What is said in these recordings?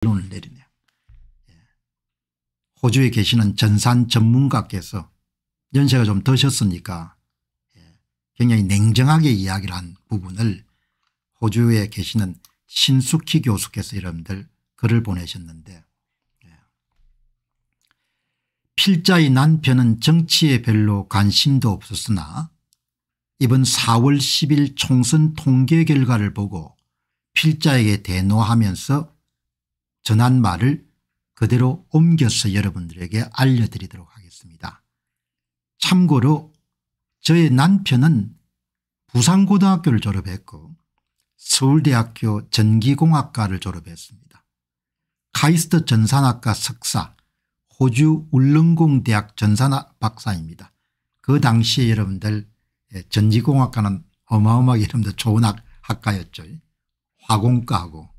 결론을 내리네요. 예. 호주에 계시는 전산 전문가께서 연세가 좀 드셨으니까 예. 굉장히 냉정하게 이야기를 한 부분을 호주에 계시는 신숙희 교수께서 여러분들 글을 보내셨는데 예. 필자의 남편은 정치에 별로 관심도 없었으나 이번 4월 10일 총선 통계 결과를 보고 필자에게 대노하면서 전한 말을 그대로 옮겨서 여러분들에게 알려드리도록 하겠습니다. 참고로 저의 남편은 부산고등학교를 졸업했고 서울대학교 전기공학과를 졸업했습니다. 카이스트 전산학과 석사 호주 울릉공대학 전산학 박사입니다. 그 당시에 여러분들 예, 전기공학과는 어마어마하게 여러분들 좋은 학과였죠. 화공과하고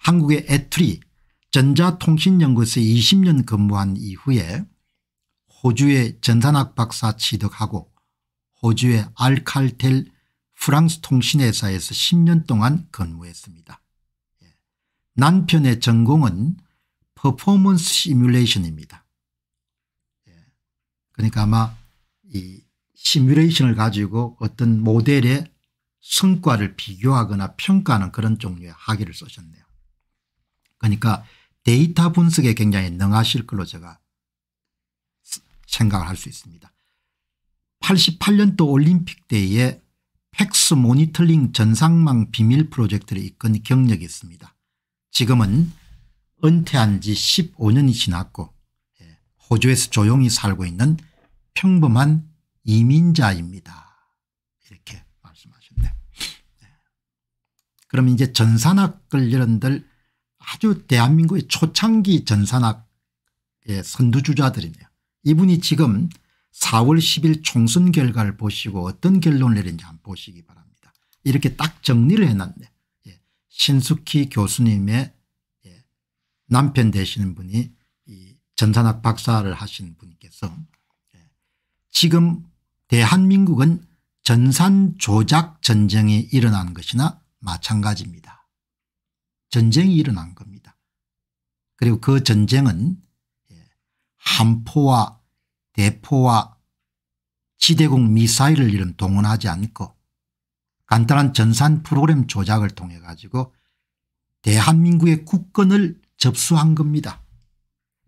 한국의 애트리 전자통신연구소에 20년 근무한 이후에 호주의 전산학 박사 취득하고 호주의 알칼텔 프랑스 통신회사에서 10년 동안 근무했습니다. 예. 남편의 전공은 퍼포먼스 시뮬레이션입니다. 예. 그러니까 아마 이 시뮬레이션을 가지고 어떤 모델의 성과를 비교하거나 평가하는 그런 종류의 학위를 쓰셨네요. 그러니까 데이터 분석에 굉장히 능하실 걸로 제가 생각을 할 수 있습니다. 88년도 올림픽 때에 팩스 모니터링 전상망 비밀 프로젝트를 이끈 경력이 있습니다. 지금은 은퇴한 지 15년이 지났고 예, 호주에서 조용히 살고 있는 평범한 이민자입니다. 이렇게 말씀하셨네요. 예. 그럼 이제 전산학을 여러분들 아주 대한민국의 초창기 전산학의 선두주자들이네요. 이분이 지금 4월 10일 총선 결과를 보시고 어떤 결론을 내린지 한번 보시기 바랍니다. 이렇게 딱 정리를 해놨네. 예. 신숙희 교수님의 예. 남편 되시는 분이 이 전산학 박사를 하신 분께서 예. 지금 대한민국은 전산 조작 전쟁이 일어난 것이나 마찬가지입니다. 전쟁이 일어난 겁니다. 그리고 그 전쟁은 예, 함포와 대포와 지대공 미사일을 이런 동원하지 않고 간단한 전산 프로그램 조작을 통해 가지고 대한민국의 국권을 접수한 겁니다.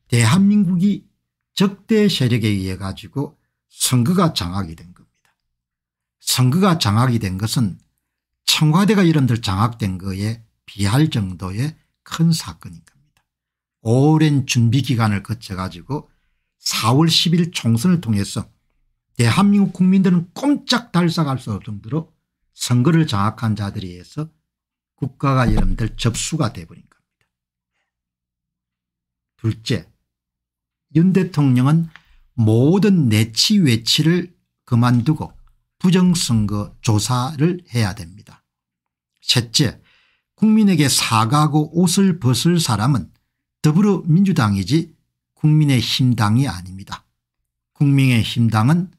대한민국이 적대 세력에 의해 가지고 선거가 장악이 된 겁니다. 선거가 장악이 된 것은 청와대가 이름들 장악된 거에 비할 정도의 큰 사건인 겁니다. 오랜 준비 기간을 거쳐 가지고 4월 10일 총선을 통해서 대한민국 국민들은 꼼짝 달싹할 수 없을 정도로 선거를 장악한 자들에 의해서 국가가 여러분들 접수가 돼버린 겁니다. 둘째 윤 대통령은 모든 내치 외치를 그만두고 부정선거 조사를 해야 됩니다. 셋째 국민에게 사가고 옷을 벗을 사람은 더불어민주당이지 국민의힘당이 아닙니다. 국민의힘당은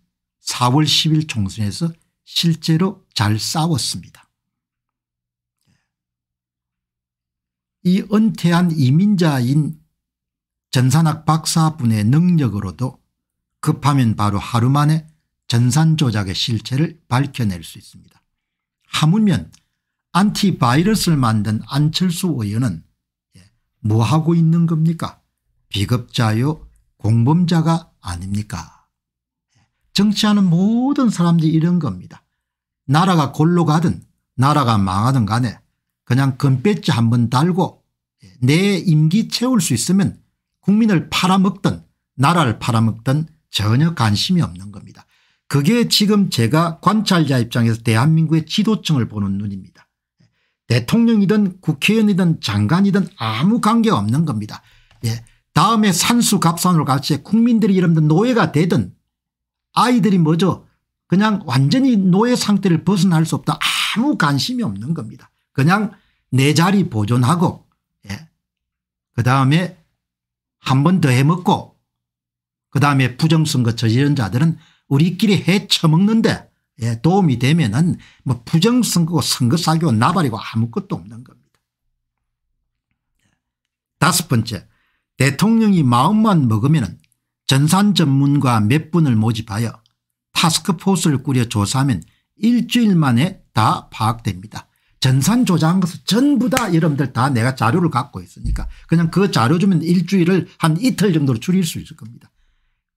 4월 10일 총선에서 실제로 잘 싸웠습니다. 이 은퇴한 이민자인 전산학 박사분의 능력으로도 급하면 바로 하루 만에 전산 조작의 실체를 밝혀낼 수 있습니다. 하물며 안티바이러스를 만든 안철수 의원은 예, 뭐하고 있는 겁니까 비겁자요 공범자가 아닙니까 예, 정치하는 모든 사람들이 이런 겁니다. 나라가 골로 가든 나라가 망하든 간에 그냥 금배지 한번 달고 예, 내 임기 채울 수 있으면 국민을 팔아먹든 나라를 팔아먹든 전혀 관심이 없는 겁니다. 그게 지금 제가 관찰자 입장에서 대한민국의 지도층을 보는 눈입니다. 대통령이든 국회의원이든 장관이든 아무 관계없는 겁니다. 예. 다음에 산수갑산으로 갈지 국민들이 이러면 노예가 되든 아이들이 뭐죠 그냥 완전히 노예 상태를 벗어날 수 없다 아무 관심이 없는 겁니다. 그냥 내 자리 보존하고 예. 그다음에 한 번 더 해먹고 그다음에 부정선거 저지른 자들은 우리끼리 해쳐먹는데 예, 도움이 되면은 뭐 부정선거고 선거사기고 나발이고 아무것도 없는 겁니다. 다섯 번째 대통령이 마음만 먹으면 전산 전문가 몇 분을 모집하여 타스크포스를 꾸려 조사하면 일주일 만에 다 파악됩니다. 전산 조작한 것은 전부 다 여러분들 다 내가 자료를 갖고 있으니까 그냥 그 자료 주면 일주일을 한 이틀 정도로 줄일 수 있을 겁니다.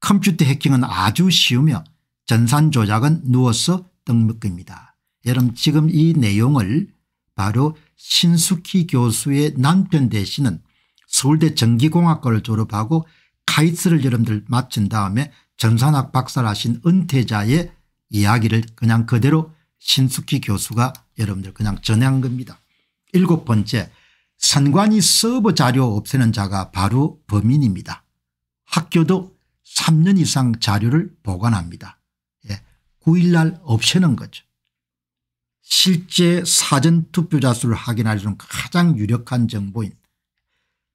컴퓨터 해킹은 아주 쉬우며 전산 조작은 누워서 떡먹기입니다. 여러분 지금 이 내용을 바로 신숙희 교수의 남편 대신은 서울대 전기공학과를 졸업하고 카이스를 여러분들 마친 다음에 전산학 박사를 하신 은퇴자의 이야기를 그냥 그대로 신숙희 교수가 여러분들 그냥 전해한 겁니다. 일곱 번째 선관위 서버 자료 없애는 자가 바로 범인입니다. 학교도 3년 이상 자료를 보관합니다. 9일 날 없애는 거죠. 실제 사전투표자 수를 확인할 수 있는 가장 유력한 정보인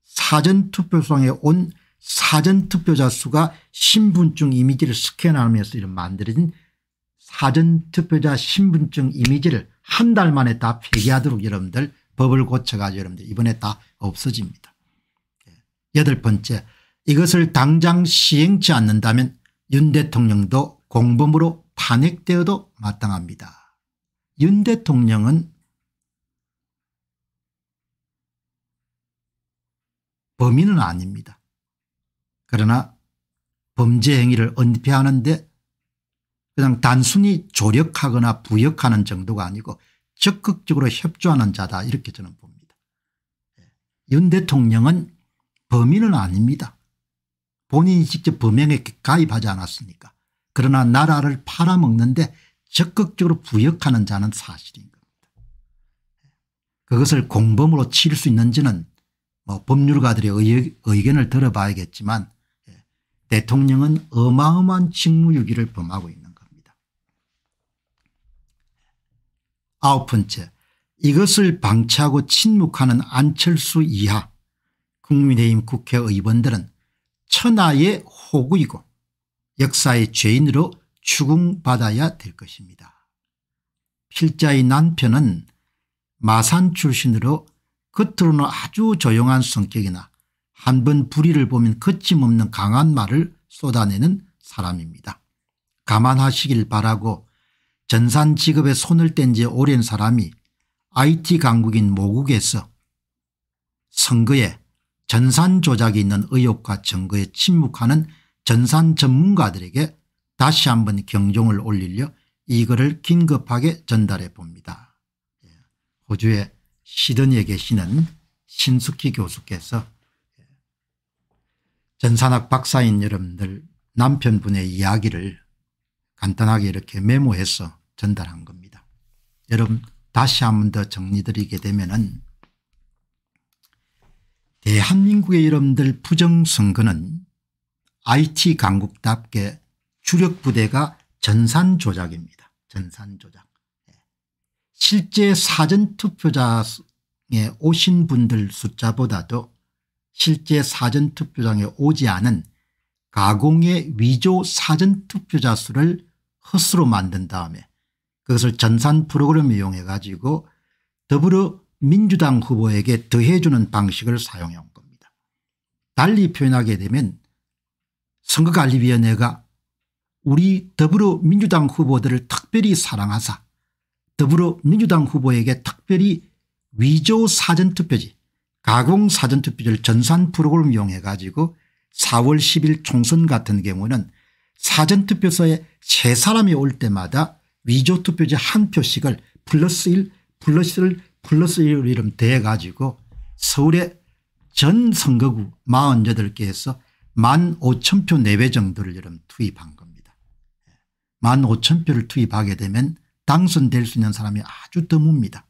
사전투표성에 온 사전투표자 수가 신분증 이미지를 스캔하면서 이런 만들어진 사전투표자 신분증 이미지를 한 달 만에 다 폐기하도록 여러분들 법을 고쳐가지고 여러분들 이번에 다 없어집니다. 여덟 번째 이것을 당장 시행치 않는다면 윤 대통령도 공범으로 탄핵되어도 마땅합니다. 윤 대통령은 범인은 아닙니다. 그러나 범죄 행위를 은폐하는데 그냥 단순히 조력하거나 부역하는 정도가 아니고 적극적으로 협조하는 자다 이렇게 저는 봅니다. 예. 윤 대통령은 범인은 아닙니다. 본인이 직접 범행에 가입하지 않았으니까. 그러나 나라를 팔아먹는데 적극적으로 부역하는 자는 사실인 겁니다. 그것을 공범으로 치를 수 있는지는 뭐 법률가들의 의견을 들어봐야겠지만 예, 대통령은 어마어마한 직무유기를 범하고 있는 겁니다. 아홉 번째 이것을 방치하고 침묵하는 안철수 이하 국민의힘 국회의원들은 천하의 호구이고 역사의 죄인으로 추궁받아야 될 것입니다. 필자의 남편은 마산 출신으로 겉으로는 아주 조용한 성격이나 한 번 불의를 보면 거침없는 강한 말을 쏟아내는 사람입니다. 감안하시길 바라고 전산 직업에 손을 뗀 지 오랜 사람이 IT 강국인 모국에서 선거에 전산 조작이 있는 의혹과 증거에 침묵하는 전산 전문가들에게 다시 한번 경종을 올리려 이 글을 긴급하게 전달해 봅니다. 예. 호주의 시드니에 계시는 신숙희 교수께서 예. 전산학 박사인 여러분들 남편분의 이야기를 간단하게 이렇게 메모해서 전달한 겁니다. 여러분 다시 한 번 더 정리드리게 되면 은 대한민국의 여러분들 부정선거는 IT 강국답게 주력 부대가 전산 조작입니다. 전산 조작. 예. 실제 사전투표장에 오신 분들 숫자보다도 실제 사전투표장에 오지 않은 가공의 위조 사전투표자 수를 헛수로 만든 다음에 그것을 전산 프로그램을 이용해 가지고 더불어민주당 후보에게 더해주는 방식을 사용해 온 겁니다. 달리 표현하게 되면 선거관리위원회가 우리 더불어민주당 후보들을 특별히 사랑하사 더불어민주당 후보에게 특별히 위조 사전투표지 가공 사전투표지를 전산 프로그램 이용해 가지고 4월 10일 총선 같은 경우는 사전투표소에 세 사람이 올 때마다 위조투표지 한 표씩을 플러스 1 플러스 1 플러스 1 이름 대가지고 서울의 전 선거구 48개에서 1만 5천 표 내외 정도를 여러분 투입한 겁니다. 1만 5천 표를 투입하게 되면 당선될 수 있는 사람이 아주 드뭅니다.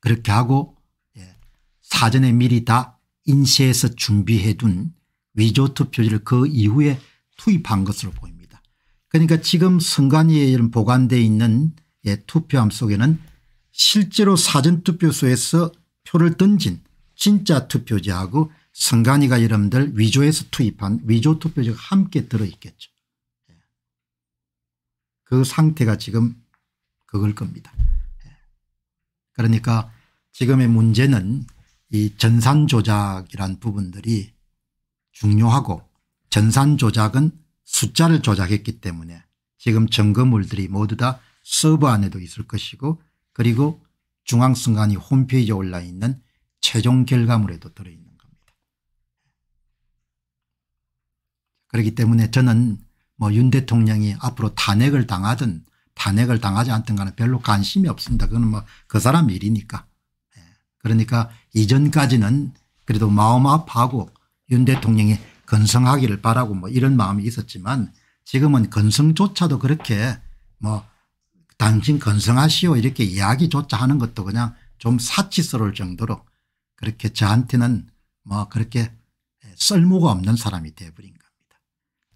그렇게 하고 예, 사전에 미리 다 인쇄해서 준비해 둔 위조 투표지를 그 이후에 투입한 것으로 보입니다. 그러니까 지금 선관위에 보관되 어 있는 예, 투표함 속에는 실제로 사전투표소에서 표를 던진 진짜 투표지하고 성관이가 여러분들 위조에서 투입한 위조 투표지가 함께 들어있겠죠. 예. 그 상태가 지금 그걸 겁니다. 예. 그러니까 지금의 문제는 이 전산 조작이란 부분들이 중요하고 전산 조작은 숫자를 조작했기 때문에 지금 점검물들이 모두 다 서버 안에도 있을 것이고 그리고 중앙승관이 홈페이지에 올라 있는 최종 결과물에도 들어있는 그렇기 때문에 저는 뭐 윤 대통령이 앞으로 탄핵을 당하든 탄핵을 당하지 않든 간에 별로 관심이 없습니다. 그건 뭐 그 사람 일이니까. 예. 그러니까 이전까지는 그래도 마음 아파하고 윤 대통령이 건성하기를 바라고 뭐 이런 마음이 있었지만 지금은 건성조차도 그렇게 뭐 당신 건성하시오 이렇게 이야기조차 하는 것도 그냥 좀 사치스러울 정도로 그렇게 저한테는 뭐 그렇게 예, 쓸모가 없는 사람이 돼버린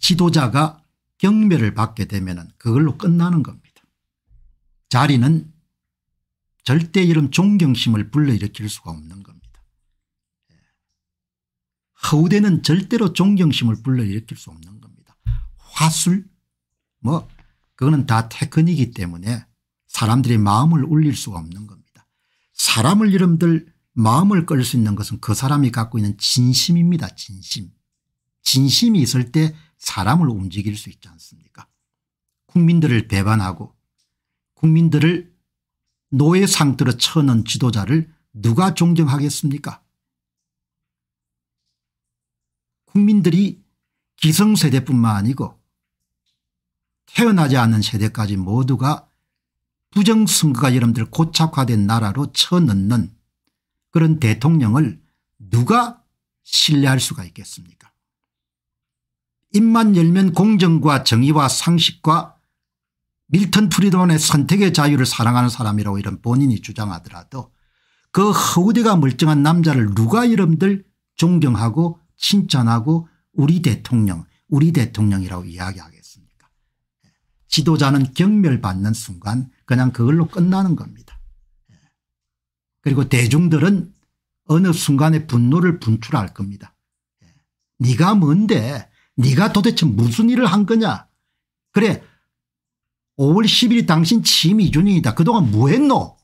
지도자가 경멸을 받게 되면 그걸로 끝나는 겁니다. 자리는 절대 이런 존경심을 불러일으킬 수가 없는 겁니다. 예. 허우대는 절대로 존경심을 불러일으킬 수 없는 겁니다. 화술 뭐 그거는 다 테크닉이기 때문에 사람들의 마음을 울릴 수가 없는 겁니다. 사람을 여러분들 마음을 끌 수 있는 것은 그 사람이 갖고 있는 진심입니다. 진심. 진심이 있을 때 사람을 움직일 수 있지 않습니까 국민들을 배반하고 국민들을 노예 상태로 쳐는 지도자를 누가 존경하겠습니까 국민들이 기성세대뿐만 아니고 태어나지 않은 세대까지 모두가 부정선거가 여러분들 고착화된 나라로 쳐넣는 그런 대통령을 누가 신뢰할 수가 있겠습니까 입만 열면 공정과 정의와 상식과 밀턴 프리드먼의 선택의 자유를 사랑하는 사람이라고 이런 본인이 주장하더라도 그 허우대가 멀쩡한 남자를 누가 이름들 존경하고 칭찬하고 우리 대통령 우리 대통령이라고 이야기하겠습니까 지도자는 경멸받는 순간 그냥 그걸로 끝나는 겁니다. 그리고 대중들은 어느 순간에 분노를 분출할 겁니다. 네가 뭔데 네가 도대체 무슨 일을 한 거냐. 그래 5월 10일 당신 취임 2주년이다. 그동안 뭐 했노?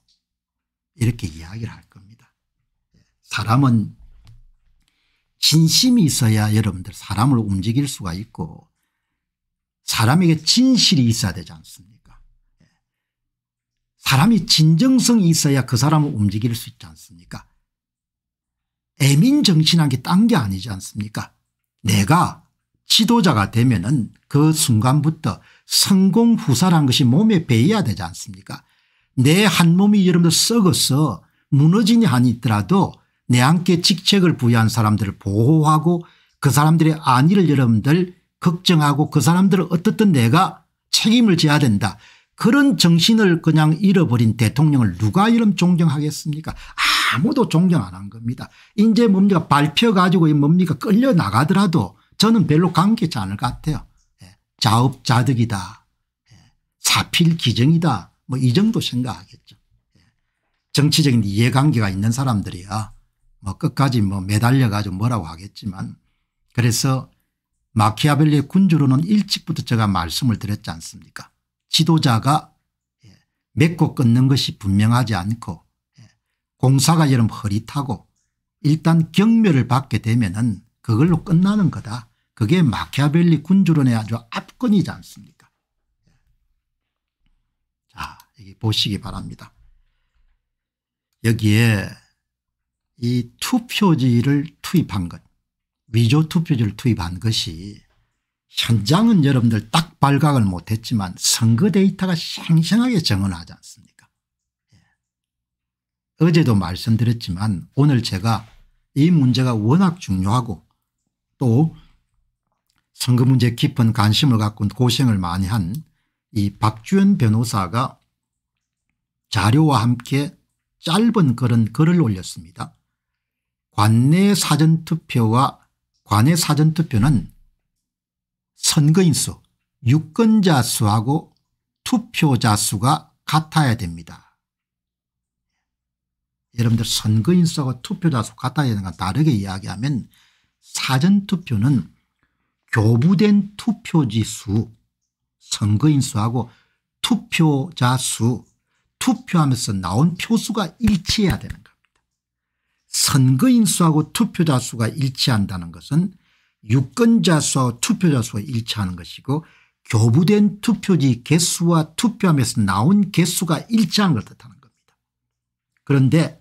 이렇게 이야기를 할 겁니다. 사람은 진심이 있어야 여러분들 사람을 움직일 수가 있고 사람에게 진실이 있어야 되지 않습니까 사람이 진정성이 있어야 그 사람을 움직일 수 있지 않습니까 애민정신한 게 딴 게 아니지 않습니까 내가 지도자가 되면 은그 순간부터 성공후사란 것이 몸에 배어야 되지 않습니까 내 한 몸이 여러분들 썩어서 무너진 한이 있더라도 내 함께 직책을 부여한 사람들을 보호하고 그 사람들의 안위를 여러분들 걱정하고 그 사람들을 어떻든 내가 책임을 져야 된다. 그런 정신을 그냥 잃어버린 대통령을 누가 이름 존경하겠습니까 아무도 존경 안 한 겁니다. 이제 뭡니까 밟혀가지고 뭡니까 끌려나가더라도 저는 별로 관계치 않을 것 같아요. 예, 자업자득이다. 예, 사필기정이다. 뭐 이 정도 생각하겠죠. 예, 정치적인 이해관계가 있는 사람들이야 뭐 끝까지 뭐 매달려 가지고 뭐라고 하겠지만 그래서 마키아벨리의 군주로는 일찍부터 제가 말씀을 드렸지 않습니까 지도자가 맺고 끊는 것이 분명하지 않고 공사가 이런 허릿하고 일단 경멸을 받게 되면 은 그걸로 끝나는 거다 그게 마키아벨리 군주론의 아주 압권이지 않습니까 자 여기 보시기 바랍니다. 여기에 이 투표지를 투입한 것 위조 투표지를 투입한 것이 현장은 여러분들 딱 발각을 못했지만 선거 데이터가 생생하게 정언하지 않습니까 예. 어제도 말씀드렸지만 오늘 제가 이 문제가 워낙 중요하고 또 선거 문제에 깊은 관심을 갖고 고생을 많이 한 이 박주현 변호사가 자료와 함께 짧은 글은 글을 올렸습니다. 관내 사전투표와 관내 사전투표는 선거인 수 유권자 수하고 투표자 수가 같아야 됩니다. 여러분들 선거인 수하고 투표자 수 같아야 되는 건 다르게 이야기하면 사전투표는 교부된 투표지 수 선거인 수하고 투표자 수 투표하면서 나온 표수가 일치해야 되는 겁니다. 선거인 수하고 투표자 수가 일치한다는 것은 유권자 수와 투표자 수가 일치하는 것이고 교부된 투표지 개수와 투표함에서 나온 개수가 일치한 걸 뜻하는 겁니다. 그런데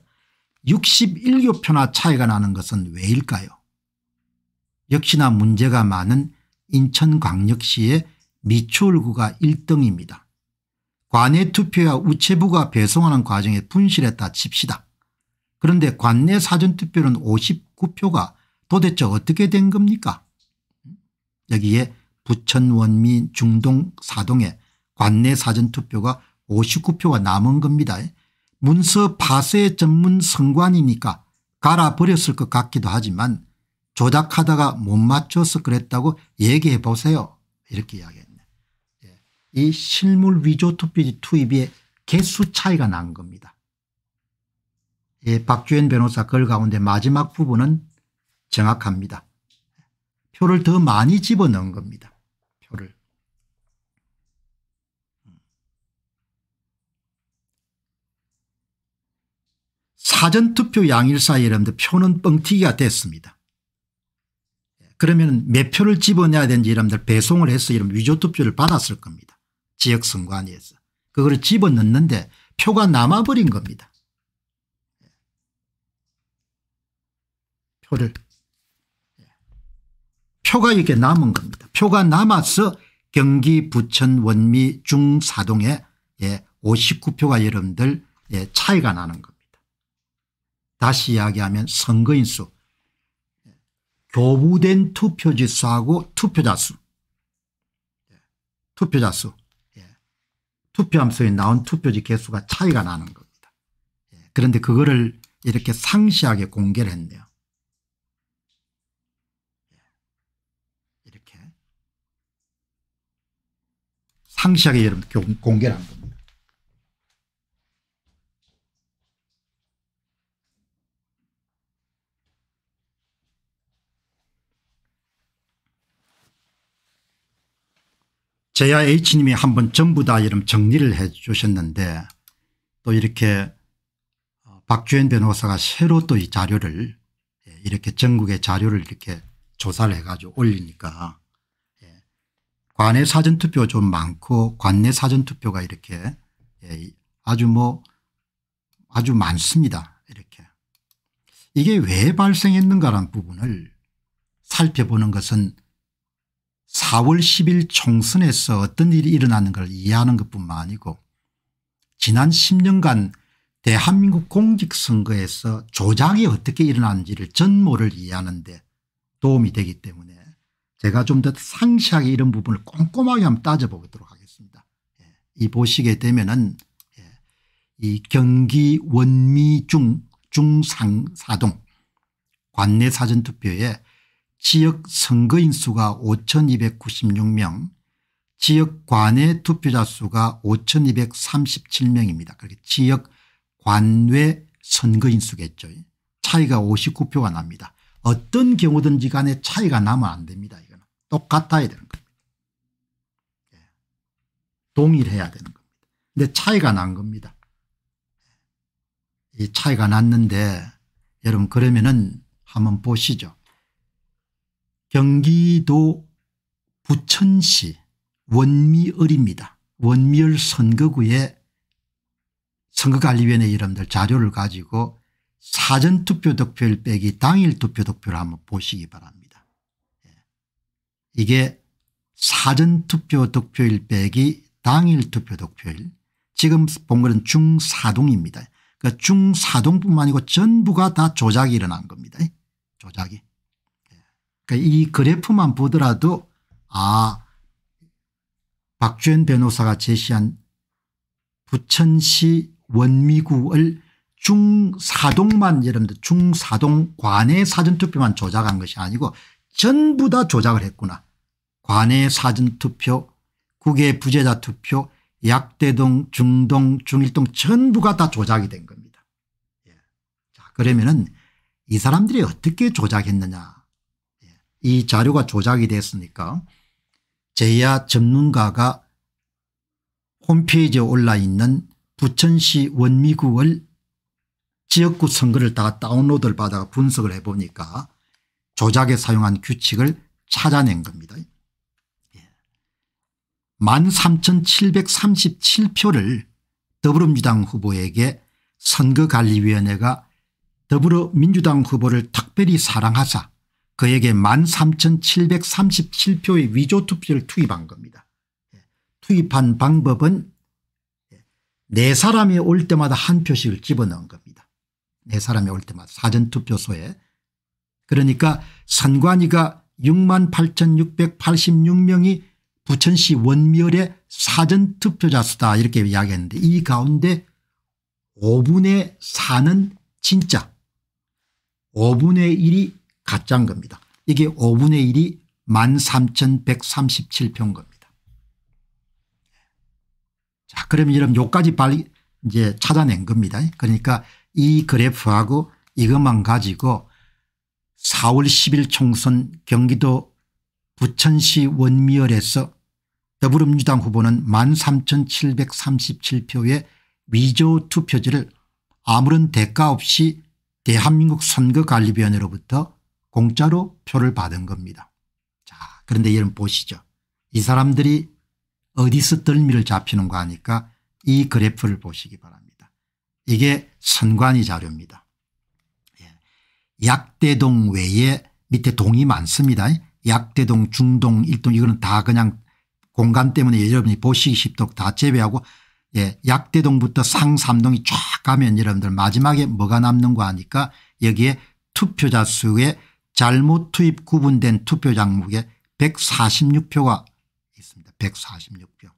61교 표나 차이가 나는 것은 왜일까요 역시나 문제가 많은 인천광역시의 미추홀구가 1등입니다. 관내 투표와 우체부가 배송하는 과정에 분실했다 칩시다. 그런데 관내 사전투표는 59표가 도대체 어떻게 된 겁니까? 여기에 부천 원민 중동 사동에 관내 사전투표가 59표가 남은 겁니다. 문서 파쇄 전문 선관이니까 갈아버렸을 것 같기도 하지만 조작하다가 못 맞춰서 그랬다고 얘기해 보세요. 이렇게 이야기했네. 예. 이 실물 위조 투표지 투입의 개수 차이가 난 겁니다. 예, 박주현 변호사 글 가운데 마지막 부분은 정확합니다. 표를 더 많이 집어넣은 겁니다. 표를. 사전투표 양일사에 이르면 표는 뻥튀기가 됐습니다. 그러면 몇 표를 집어내야 되는지 이람들 배송을 해서 이런 위조투표를 받았을 겁니다. 지역선관위에서. 그거를 집어넣는데 표가 남아버린 겁니다. 표를. 표가 이렇게 남은 겁니다. 표가 남아서 경기 부천 원미 중사동에 59표가 예, 여러분들 예, 차이가 나는 겁니다. 다시 이야기하면 선거인수 교부된 투표지 수하고 투표자 수. 투표자 수. 예. 투표함수에 나온 투표지 개수가 차이가 나는 겁니다. 예. 그런데 그거를 이렇게 상시하게 공개를 했네요. 예. 이렇게. 상시하게 여러분 공개를 한 겁니다. 제야 H님이 한번 전부 다이름 정리를 해 주셨는데 또 이렇게 어, 박주현 변호사가 새로 또 이 자료를 예, 이렇게 전국의 자료를 이렇게 조사를 해가지고 올리니까 예, 관내 사전투표 좀 많고 관내 사전투표가 이렇게 예, 아주 뭐 아주 많습니다. 이렇게 이게 왜 발생했는가라는 부분을 살펴보는 것은 4월 10일 총선에서 어떤 일이 일어나는 걸 이해하는 것뿐만 아니고 지난 10년간 대한민국 공직선거에서 조작이 어떻게 일어나는지를 전모를 이해하는데 도움이 되기 때문에 제가 좀 더 상세하게 이런 부분을 꼼꼼하게 한번 따져보도록 하겠습니다. 예. 이 보시게 되면은 예, 이 경기 원미중 중상사동 관내 사전투표에 지역 선거인 수가 5296명 지역 관외 투표자 수가 5237명입니다. 그렇게 지역 관외 선거인 수겠죠. 차이가 59표가 납니다. 어떤 경우든지 간에 차이가 나면 안 됩니다. 이거 똑같아야 되는 겁니다. 예. 동일해야 되는 겁니다. 근데 차이가 난 겁니다. 예. 이 차이가 났는데 여러분 그러면은 한번 보시죠. 경기도 부천시 원미을입니다. 원미을 선거구에 선거관리위원회 이름들 자료를 가지고 사전투표 득표율 빼기 당일 투표 득표를 한번 보시기 바랍니다. 예. 이게 사전투표 득표율 빼기 당일 투표 득표율 지금 본 것은 중사동입니다. 그 중사동뿐만 아니고 전부가 다 조작이 일어난 겁니다. 예. 조작이. 그러니까 이 그래프만 보더라도 아 박주현 변호사가 제시한 부천시 원미구을 중사동만 여러분들 중사동 관의 사전투표만 조작한 것이 아니고 전부 다 조작을 했구나. 관의 사전투표 국외 부재자 투표 약대동 중동 중일동 전부가 다 조작이 된 겁니다. 예. 자 그러면 은이 사람들이 어떻게 조작했느냐 이 자료가 조작이 됐으니까 제야 전문가가 홈페이지에 올라 있는 부천시 원미구월 지역구 선거를 따 다운로드를 받아 분석을 해보니까 조작에 사용한 규칙을 찾아낸 겁니다. 13,737표를 예. 더불어민주당 후보에게 선거관리위원회가 더불어민주당 후보를 특별히 사랑하자 그에게 13,737표의 위조 투표를 투입한 겁니다. 투입한 방법은 네 사람이 올 때마다 한 표씩을 집어넣은 겁니다. 네 사람이 올 때마다 사전투표소에. 그러니까 선관위가 6만 8,686명이 부천시 원미열의 사전투표자 수다 이렇게 이야기했는데 이 가운데 5분의 4는 진짜 5분의 1이 가짜인 겁니다. 이게 5분의 1이 13,137표인 겁니다. 자, 그러면 여러분 요까지 빨리 이제 찾아낸 겁니다. 그러니까 이 그래프하고 이것만 가지고 4월 10일 총선 경기도 부천시 원미열에서 더불어민주당 후보는 13,737표의 위조 투표지를 아무런 대가 없이 대한민국 선거관리위원회로부터 공짜로 표를 받은 겁니다. 자 그런데 여러분 보시죠. 이 사람들이 어디서 덜미를 잡히는가 하니까 이 그래프를 보시기 바랍니다. 이게 선관위 자료입니다. 예. 약대동 외에 밑에 동이 많습니다. 약대동 중동 1동 이거는 다 그냥 공간 때문에 여러분이 보시기 쉽도록 다 제외하고 예, 약대동부터 상삼동이 쫙 가면 여러분들 마지막에 뭐가 남는거아니까 여기에 투표자 수의 잘못 투입 구분된 투표 장목에 146표가 있습니다. 146표.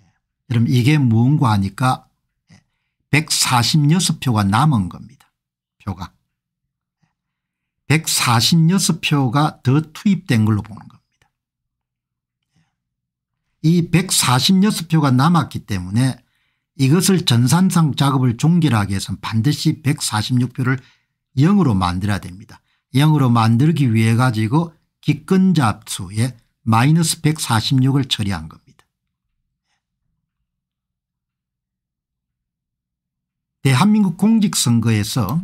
예. 여러분 이게 뭔가 하니까 146표가 예, 남은 겁니다. 표가. 146표가 예. 더 투입된 걸로 보는 겁니다. 이 146표가 남았기 때문에 이것을 전산상 작업을 종결하기 위해서는 반드시 146표를 0으로 만들어야 됩니다. 0으로 만들기 위해 가지고 기권 잡수에 마이너스 146을 처리한 겁니다. 대한민국 공직선거에서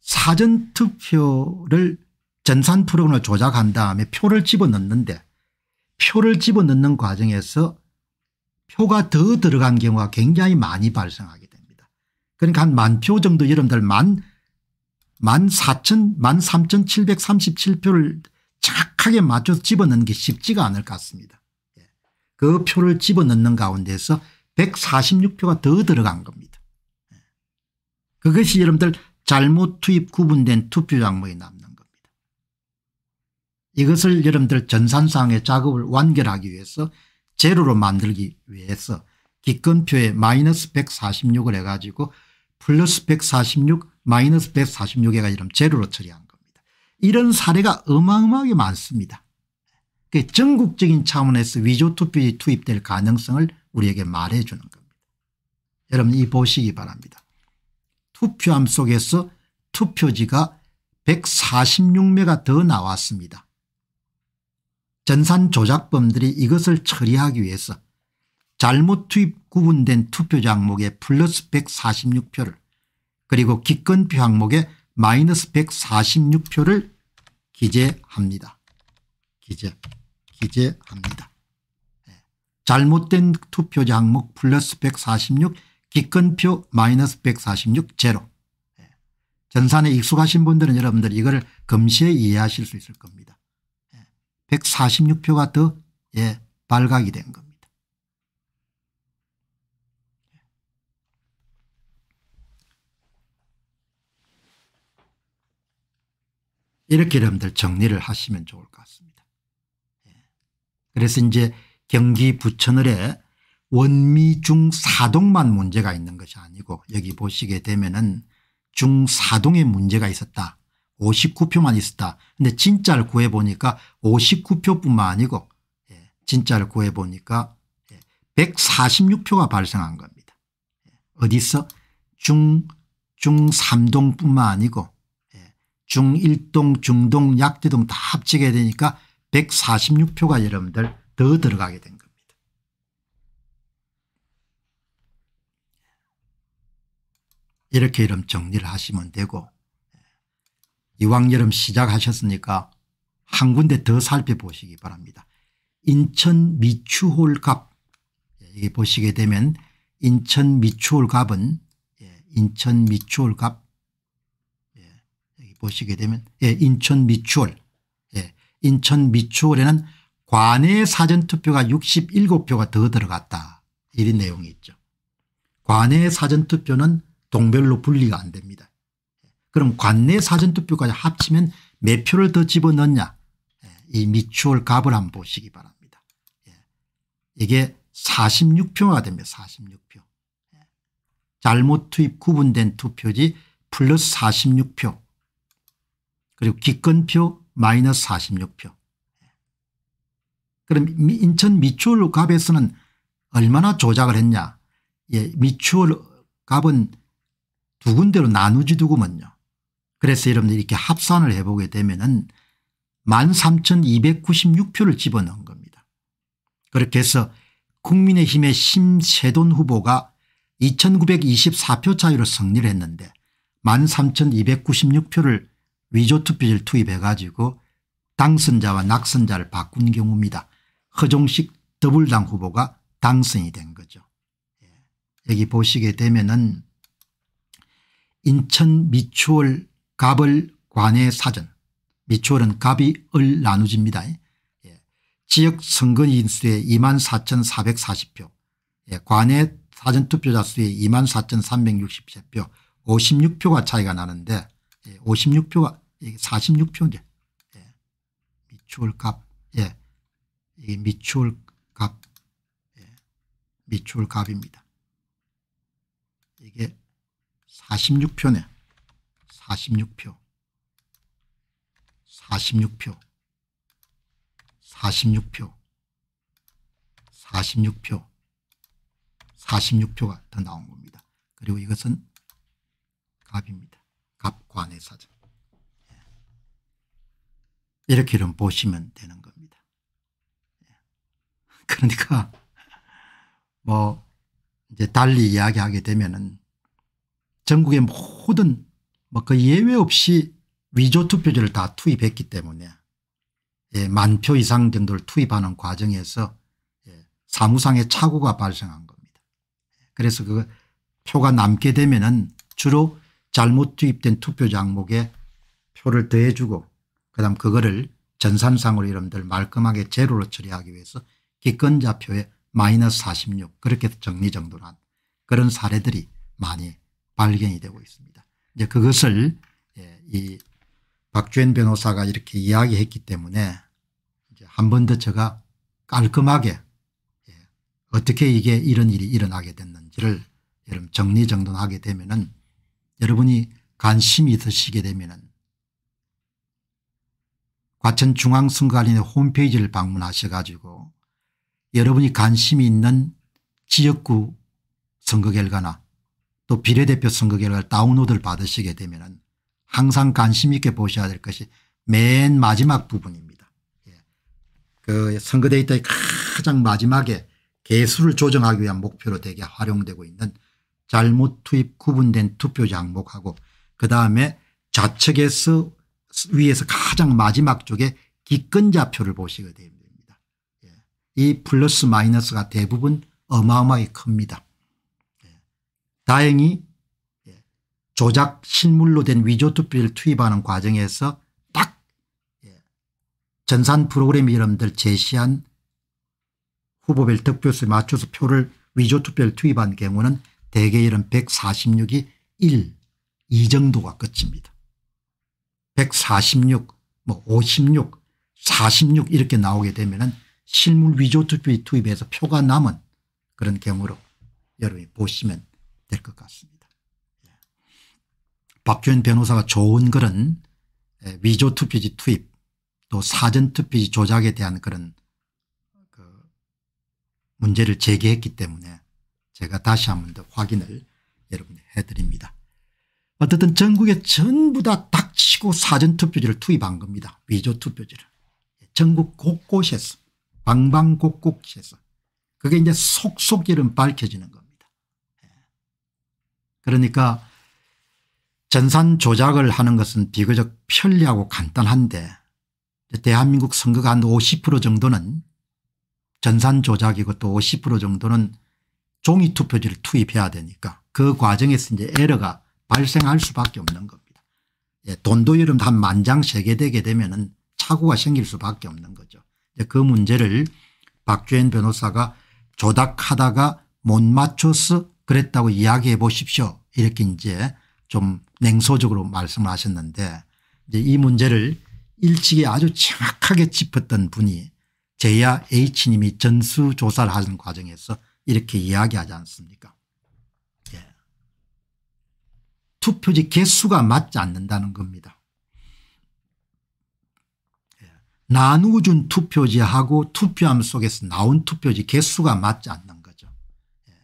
사전투표를 전산 프로그램을 조작한 다음에 표를 집어넣는데 표를 집어넣는 과정에서 표가 더 들어간 경우가 굉장히 많이 발생하게 그러니까 한 만 표 정도 여러분들 만, 만 사천, 만 삼천 칠백삼십칠 표를 착하게 맞춰서 집어넣는 게 쉽지가 않을 것 같습니다. 예. 그 표를 집어넣는 가운데서 146표가 더 들어간 겁니다. 예. 그것이 여러분들 잘못 투입 구분된 투표 장목에 남는 겁니다. 이것을 여러분들 전산상의 작업을 완결하기 위해서 제로로 만들기 위해서 기권표에 마이너스 146을 해가지고 플러스 146 마이너스 146에가 이런 제로로 처리한 겁니다. 이런 사례가 어마어마하게 많습니다. 전국적인 차원에서 위조투표에 투입될 가능성을 우리에게 말해주는 겁니다. 여러분 이 보시기 바랍니다. 투표함 속에서 투표지가 146매가 더 나왔습니다. 전산 조작범들이 이것을 처리하기 위해서 잘못 투입 구분된 투표장목에 플러스 146표를 그리고 기권표 항목에 마이너스 146표를 기재합니다. 기재, 기재합니다. 예. 잘못된 투표자 목 플러스 146, 기권표 마이너스 146 제로. 예. 전산에 익숙하신 분들은 여러분들 이걸 금시에 이해하실 수 있을 겁니다. 146표가 예. 더 예, 발각이 된 겁니다. 이렇게 여러분들 정리를 하시면 좋을 것 같습니다. 예. 그래서 이제 경기 부천을에 원미중 사동만 문제가 있는 것이 아니고 여기 보시게 되면은 중사동에 문제가 있었다. 59표만 있었다. 근데 진짜를 구해보니까 59표뿐만 아니고 예, 진짜를 구해보니까 146표가 예, 발생한 겁니다. 어디서 중, 중삼동뿐만 아니고 중일동 중동 약대동 다 합치게 되니까 146표가 여러분들 더 들어가게 된 겁니다. 이렇게 이름 정리를 하시면 되고 예. 이왕 여름 시작하셨으니까 한 군데 더 살펴보시기 바랍니다. 인천 미추홀갑 예, 이게 보시게 되면 인천 미추홀갑은 예, 인천 미추홀갑 보시게 되면 예, 인천 미추홀 예, 인천 미추홀에는 관내 사전투표가 67표가 더 들어갔다. 이런 내용이 있죠. 관내 사전투표는 동별로 분리가 안 됩니다. 예, 그럼 관내 사전투표까지 합치면 몇 표를 더 집어넣냐 예, 이 미추홀 값을 한번 보시기 바랍니다. 예, 이게 46표가 됩니다. 46표. 잘못 투입 구분된 투표지 플러스 46표 그리고 기권표 마이너스 46표. 그럼 인천 미추홀 갑에서는 얼마나 조작을 했냐. 예, 미추홀 갑은 두 군데로 나누지 두구먼요. 그래서 여러분들 이렇게 합산을 해보게 되면은 13,296표를 집어넣은 겁니다. 그렇게 해서 국민의힘의 심세돈 후보가 2,924표 차이로 승리를 했는데 13,296표를 위조투표지를 투입해 가지고 당선자와 낙선자를 바꾼 경우입니다. 허종식 더불당 후보가 당선이 된 거죠. 예. 여기 보시게 되면은 인천 미추홀 갑을 관해 사전 미추홀은 갑이 을 나누집니다. 예. 지역 선거인 수의 2만 4,440표 관해 사전투표자 수의 2만 4,363표 56표가 차이가 나는데 56표가 예, 46표인데 예. 미추홀 값 예. 예. 이게 미추홀 값 예. 미추홀 값입니다. 이게 46표네. 46표. 46표. 46표. 46표. 46표가 더 나온 겁니다. 그리고 이것은 갑입니다. 갑관의 사정. 이렇게 좀 보시면 되는 겁니다. 예. 그러니까 뭐 이제 달리 이야기하게 되면은 전국의 모든 뭐그 예외 없이 위조 투표지를 다 투입했기 때문에 예, 만표 이상 정도를 투입하는 과정에서 예, 사무상의 착오가 발생한 겁니다. 그래서 그 표가 남게 되면은 주로 잘못 투입된 투표 장목에 표를 더해주고 그다음 그거를 전산상으로 여러분들 말끔하게 제로로 처리하기 위해서 기권자표에 마이너스 46 그렇게 정리정돈한 그런 사례들이 많이 발견이 되고 있습니다. 이제 그것을 예, 이 박주현 변호사가 이렇게 이야기했기 때문에 한 번 더 제가 깔끔하게 예, 어떻게 이게 이런 일이 일어나게 됐는지를 여러분 정리정돈하게 되면은 여러분이 관심이 드시게 되면은 과천중앙선거관의 홈페이지를 방문하셔 가지고 여러분이 관심이 있는 지역구 선거 결과나 또 비례대표 선거 결과를 다운로드를 받으시게 되면 항상 관심 있게 보셔야 될 것이 맨 마지막 부분입니다. 예. 그 선거 데이터의 가장 마지막에 개수를 조정하기 위한 목표로 되게 활용되고 있는 잘못 투입 구분된 투표 장목하고 그다음에 좌측에서 위에서 가장 마지막 쪽에 기권자표를 보시게 됩니다. 예. 이 플러스 마이너스가 대부분 어마어마하게 큽니다. 예. 다행히 예, 조작 신물로 된 위조 투표를 투입하는 과정에서 딱 전산 프로그램 이름들 제시한 후보별 득표수에 맞춰서 표를 위조 투표를 투입한 경우는 대개 이런 146이 1, 이 정도가 끝입니다. 146, 뭐 56, 46 이렇게 나오게 되면은 실물 위조 투표 투입해서 표가 남은 그런 경우로 여러분이 보시면 될 것 같습니다. 예. 박주현 변호사가 좋은 그런 예, 위조 투표지 투입 또 사전 투표지 조작에 대한 그런 그 문제를 제기했기 때문에 제가 다시 한 번 더 확인을 여러분 해드립니다. 어쨌든 전국에 전부 다 닥치고 사전투표지를 투입한 겁니다. 위조투표지를. 전국 곳곳에서 방방곡곡에서 그게 이제 속속이름 밝혀지는 겁니다. 예. 그러니까 전산 조작을 하는 것은 비교적 편리하고 간단한데 대한민국 선거가 한 50% 정도는 전산 조작이고 또 50% 정도는 종이 투표지를 투입해야 되니까 그 과정에서 이제 에러가 발생할 수밖에 없는 겁니다. 예, 돈도 여름 한 만장 세계되게 되면 은 착오가 생길 수밖에 없는 거죠. 그 문제를 박주현 변호사가 조닥하다가 못 맞춰서 그랬다고 이야기해 보십시오. 이렇게 이제 좀 냉소적으로 말씀을 하셨는데 이제 이 문제를 일찍이 아주 정확하게 짚었던 분이 제야 H님이 전수조사를 하는 과정에서 이렇게 이야기하지 않습니까 투표지 개수가 맞지 않는다는 겁니다. 예. 나누어준 투표지하고 투표함 속에서 나온 투표지 개수가 맞지 않는 거죠. 예.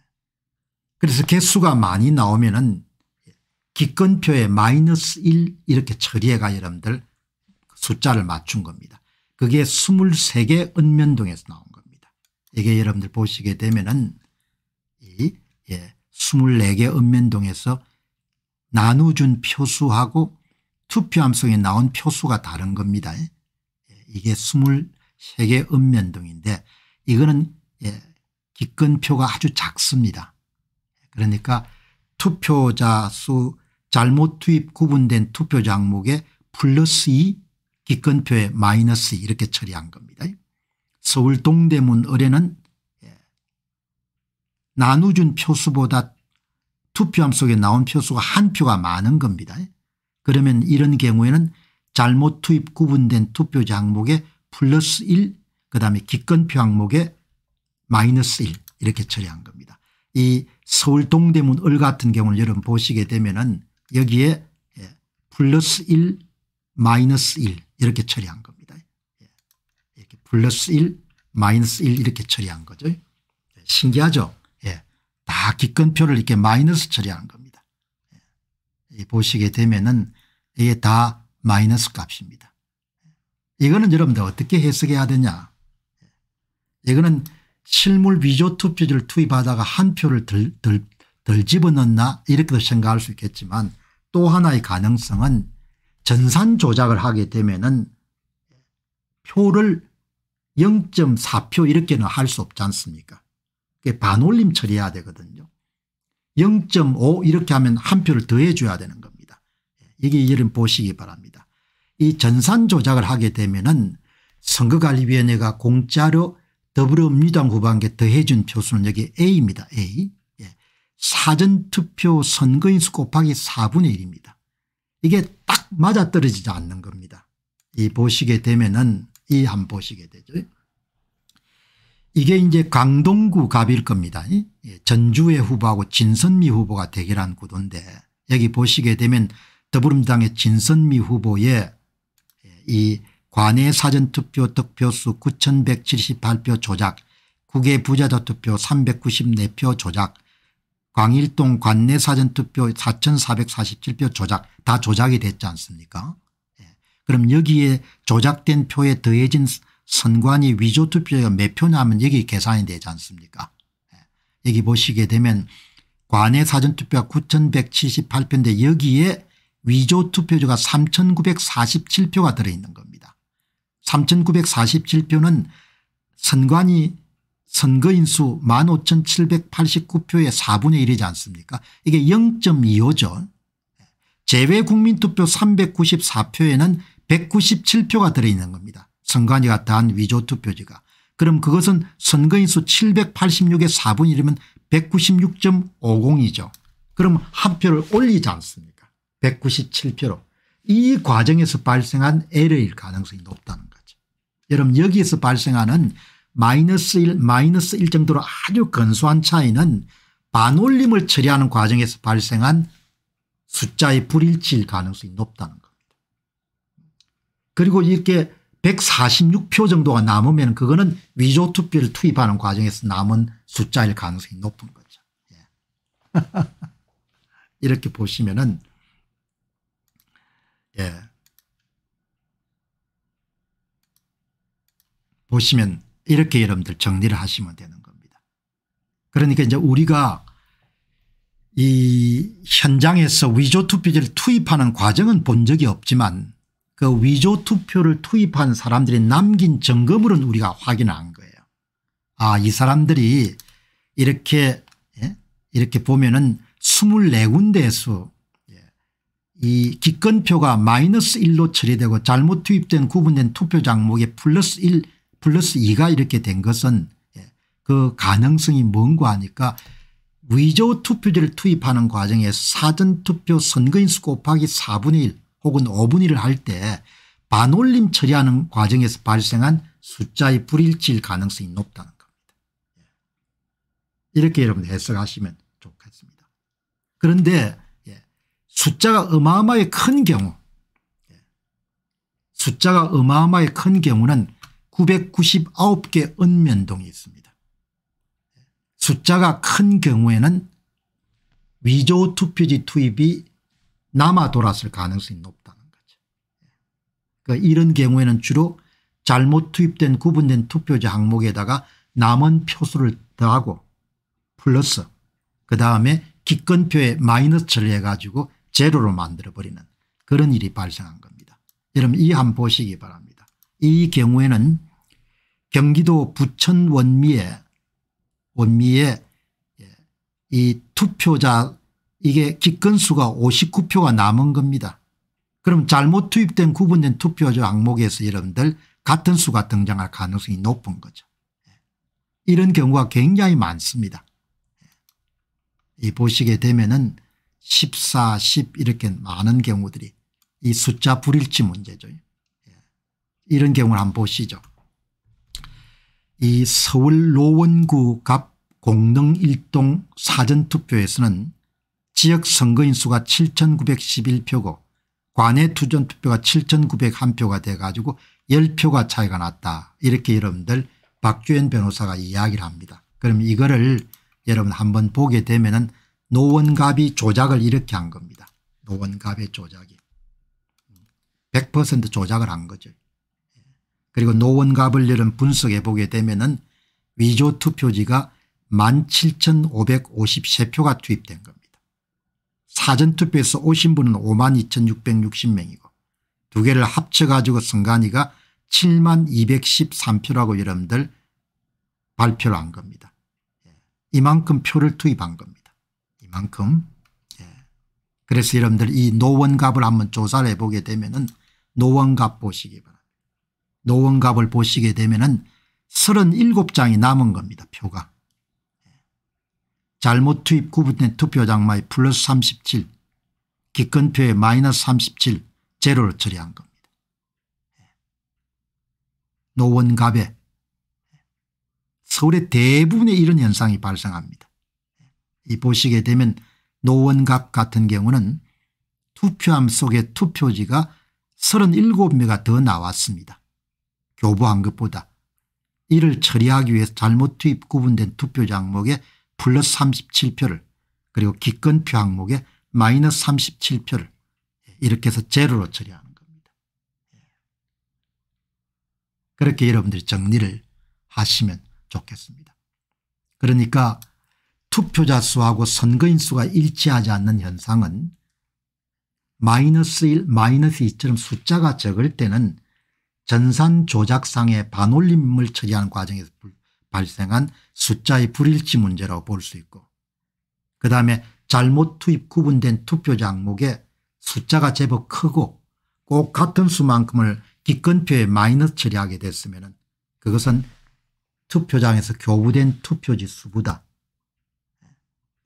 그래서 개수가 많이 나오면 은 기권표에 마이너스 1 이렇게 처리해가 여러분들 숫자를 맞춘 겁니다. 그게 23개 은면동에서 나온 겁니다. 이게 여러분들 보시게 되면 은 예, 24개 읍면동에서 나눠준 표수하고 투표함성에 나온 표수가 다른 겁니다. 예, 이게 23개 읍면동인데 이거는 예, 기권표가 아주 작습니다. 그러니까 투표자 수 잘못 투입 구분된 투표 장목에 플러스 2 기권표에 마이너스 이렇게 처리한 겁니다. 서울 동대문 의뢰는 예, 나누준 표수보다 투표함 속에 나온 표수가 한 표가 많은 겁니다. 그러면 이런 경우에는 잘못 투입 구분된 투표자 항목에 플러스 1 그다음에 기권표 항목에 마이너스 1 이렇게 처리한 겁니다. 이 서울 동대문 을 같은 경우는 여러분 보시게 되면 은 여기에 예, 플러스 1 마이너스 1 이렇게 처리한 겁니다. 예, 이렇게 플러스 1 마이너스 1 이렇게 처리한 거죠. 예, 신기하죠. 다 기권표를 이렇게 마이너스 처리한 겁니다. 예. 보시게 되면은 이게 다 마이너스 값입니다. 예. 이거는 여러분들 어떻게 해석해야 되냐. 예. 이거는 실물 위조 투표지를 투입하다가 한 표를 덜, 덜, 덜 집어넣나 이렇게도 생각할 수 있겠지만 또 하나의 가능성은 전산 조작을 하게 되면은 표를 0.4표 이렇게는 할 수 없지 않습니까 반올림 처리해야 되거든요. 0.5 이렇게 하면 한 표를 더해 줘야 되는 겁니다. 예, 여기 여러분 보시기 바랍니다. 이 전산 조작을 하게 되면 은 선거관리위원회가 공짜로 더불어민주당 후반기에 더해준 표수는 여기 A입니다. A. 예. 사전투표 선거인수 곱하기 4분의 1입니다. 이게 딱 맞아떨어지지 않는 겁니다. 이 보시게 되면 은이 한 보시게 되죠. 이게 이제 강동구 갑일 겁니다. 예, 전주의 후보하고 진선미 후보가 대결한 구도인데 여기 보시게 되면 더불어민당의 진선미 후보의 예, 이 관내 사전투표 득표수 9178표 조작 국외 부자자 투표 394표 조작 광일동 관내 사전투표 4447표 조작 다 조작이 됐지 않습니까 예, 그럼 여기에 조작된 표에 더해진 선관위 위조투표가 몇 표나 하면 여기 계산이 되지 않습니까 예. 여기 보시게 되면 관내 사전투표가 9178표인데 여기에 위조투표자가 3947표가 들어있는 겁니다. 3947표는 선관위 선거인수 15,789표의 4분의 1이지 않습니까 이게 0.25죠. 예. 제외국민투표 394표에는 197표가 들어있는 겁니다. 선관위가 단 위조투표지가 그럼 그것은 선거인수 786의 4분 1이면 196.50이죠. 그럼 한 표를 올리지 않습니까 197표로. 이 과정에서 발생한 에러일 가능성이 높다는 거죠. 여러분 여기에서 발생하는 마이너스 1 마이너스 1 정도로 아주 근소한 차이는 반올림을 처리하는 과정에서 발생한 숫자의 불일치일 가능성이 높다는 겁니다. 그리고 이렇게 146표 정도가 남으면 그거는 위조 투표를 투입하는 과정에서 남은 숫자일 가능성이 높은 거죠. 예. 이렇게 보시면은 예. 보시면 이렇게 여러분들 정리를 하시면 되는 겁니다. 그러니까 이제 우리가 이 현장에서 위조 투표제를 투입하는 과정은 본 적이 없지만 그 위조 투표를 투입한 사람들이 남긴 점검으로 우리가 확인한 거예요. 아이 사람들이 이렇게 예? 이렇게 보면은 24군데에서 예. 이 기권표가 마이너스 1로 처리되고 잘못 투입된 구분된 투표 장목에 플러스 1 플러스 2가 이렇게 된 것은 예. 그 가능성이 먼고 하니까 위조 투표지를 투입하는 과정에 사전투표 선거인수 곱하기 4분의 1 혹은 어분이를 할 때 반올림 처리하는 과정에서 발생한 숫자의 불일치일 가능성이 높다는 겁니다. 예. 이렇게 여러분 해석하시면 좋겠습니다. 그런데 예, 숫자가 어마어마하게 큰 경우 예, 숫자가 어마어마하게 큰 경우는 999개 은면동이 있습니다. 숫자가 큰 경우에는 위조 투표지 투입이 남아 돌았을 가능성이 높다는 거죠. 그러니까 이런 경우에는 주로 잘못 투입된 구분된 투표자 항목에다가 남은 표수를 더하고 플러스 그 다음에 기권표에 마이너스 처해가지고 제로로 만들어버리는 그런 일이 발생한 겁니다. 여러분 이한 보시기 바랍니다. 이 경우에는 경기도 부천 원미에 원미에 예, 이 투표자 이게 기권수가 59표가 남은 겁니다. 그럼 잘못 투입된 구분된 투표자 항목에서 여러분들 같은 수가 등장할 가능성이 높은 거죠. 예. 이런 경우가 굉장히 많습니다. 예. 이 보시게 되면은 14, 10 이렇게 많은 경우들이 이 숫자 불일치 문제죠. 예. 이런 경우를 한번 보시죠. 이 서울 노원구 갑 공릉 1동 사전투표에서는 지역 선거인 수가 7911표고 관외 투전투표가 7901표가 돼 가지고 10표가 차이가 났다 이렇게 여러분들 박주현 변호사가 이야기를 합니다. 그럼 이거를 여러분 한번 보게 되면 은 노원갑이 조작을 이렇게 한 겁니다. 노원갑의 조작이 100% 조작을 한 거죠. 그리고 노원갑을 여러분 분석해 보게 되면 은 위조 투표지가 17,553표가 투입된 겁니다. 사전투표에서 오신 분은 5만 2660명이고 두 개를 합쳐가지고 선관위가 7만 213표라고 여러분들 발표를 한 겁니다. 예. 이만큼 표를 투입한 겁니다. 이만큼. 예. 그래서 여러분들 이 노원갑을 한번 조사를 해보게 되면 은 노원갑 보시기 바랍니다. 노원갑을 보시게 되면 은 37장이 남은 겁니다. 표가. 잘못 투입 구분된 투표장마의 플러스 37기권표에 마이너스 37 제로를 처리한 겁니다. 예. 노원갑에 서울의 대부분의 이런 현상이 발생합니다. 예. 이 보시게 되면 노원갑 같은 경우는 투표함 속에 투표지가 37명가 더 나왔습니다. 교부한 것보다 이를 처리하기 위해서 잘못 투입 구분된 투표 장목에 플러스 37표를 그리고 기권표 항목에 마이너스 37표를 이렇게 해서 제로로 처리하는 겁니다. 예. 그렇게 여러분들이 정리를 하시면 좋겠습니다. 그러니까 투표자 수하고 선거인 수가 일치하지 않는 현상은 마이너스 1, 마이너스 2처럼 숫자가 적을 때는 전산 조작상의 반올림을 처리하는 과정에서 발생한 숫자의 불일치 문제라고 볼 수 있고 그 다음에 잘못 투입 구분된 투표자 항목에 숫자가 제법 크고 꼭 같은 수만큼을 기권표에 마이너스 처리하게 됐으면 그것은 투표장에서 교부된 투표지 수보다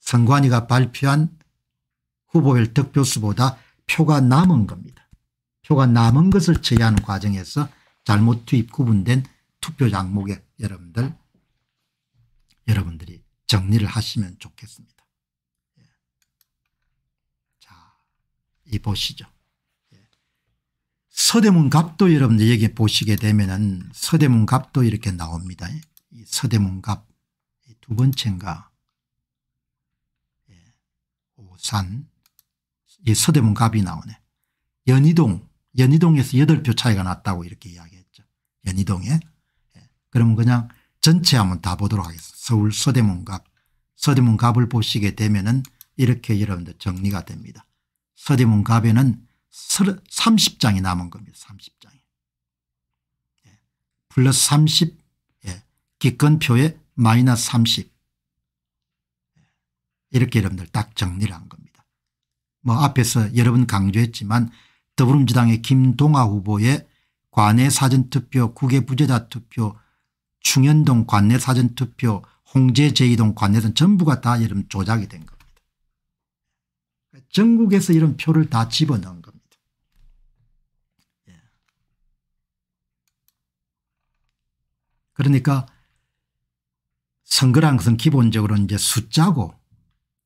선관위가 발표한 후보별 득표수보다 표가 남은 겁니다. 표가 남은 것을 처리하는 과정에서 잘못 투입 구분된 투표 장목에 여러분들 여러분들이 정리를 하시면 좋겠습니다. 예. 자, 이 보시죠. 예. 서대문 갑도 여러분들 여기 보시게 되면은 서대문 갑도 이렇게 나옵니다. 이 서대문 갑두 번째인가 예. 오산 이 서대문 갑이 나오네. 연희동 연희동에서 8표 차이가 났다고 이렇게 이야기했죠. 연희동에. 예. 그러면 그냥 전체 한번 다 보도록 하겠습니다. 서울 서대문갑 서대문갑을 보시게 되면 은 이렇게 여러분들 정리가 됩니다. 서대문갑에는 30장이 남은 겁니다. 30장이. 예. 플러스 30 예. 기권표에 마이너스 30 예. 이렇게 여러분들 딱 정리를 한 겁니다. 뭐 앞에서 여러 번 강조했지만 더불어민주당의 김동아 후보의 관외 사전투표 국외 부재자 투표 충현동 관내 사전투표 홍제 제2동 관내선 전부가 다 이런 조작이 된 겁니다. 전국에서 이런 표를 다 집어넣은 겁니다. 예. 그러니까 선거란 것은 기본적으로 이제 숫자고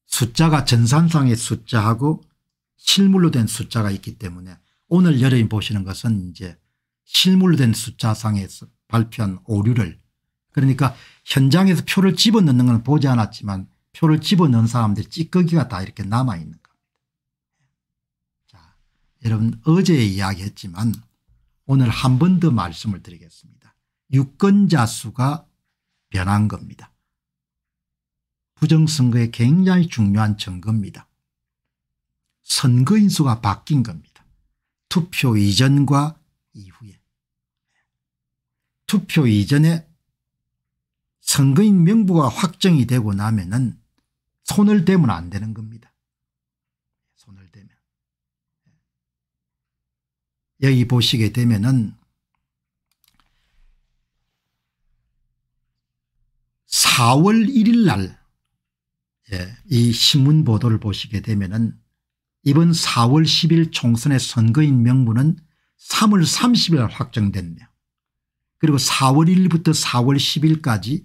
숫자가 전산상의 숫자하고 실물로 된 숫자가 있기 때문에 오늘 여러분이 보시는 것은 이제 실물로 된 숫자상에서 발표한 오류를 그러니까 현장에서 표를 집어넣는 건 보지 않았지만 표를 집어넣은 사람들 찌꺼기가 다 이렇게 남아있는 겁니다. 자, 여러분 어제 이야기했지만 오늘 한 번 더 말씀을 드리겠습니다. 유권자 수가 변한 겁니다. 부정선거에 굉장히 중요한 증거입니다. 선거인 수가 바뀐 겁니다. 투표 이전과 이후에. 투표 이전에 선거인 명부가 확정이 되고 나면은 손을 대면 안 되는 겁니다. 손을 대면. 여기 보시게 되면은 사월일일날 예, 이 신문 보도를 보시게 되면은 이번 4월 10일 총선의 선거인 명부는 3월 30일 확정됐네요. 그리고 4월 1일부터 4월 10일까지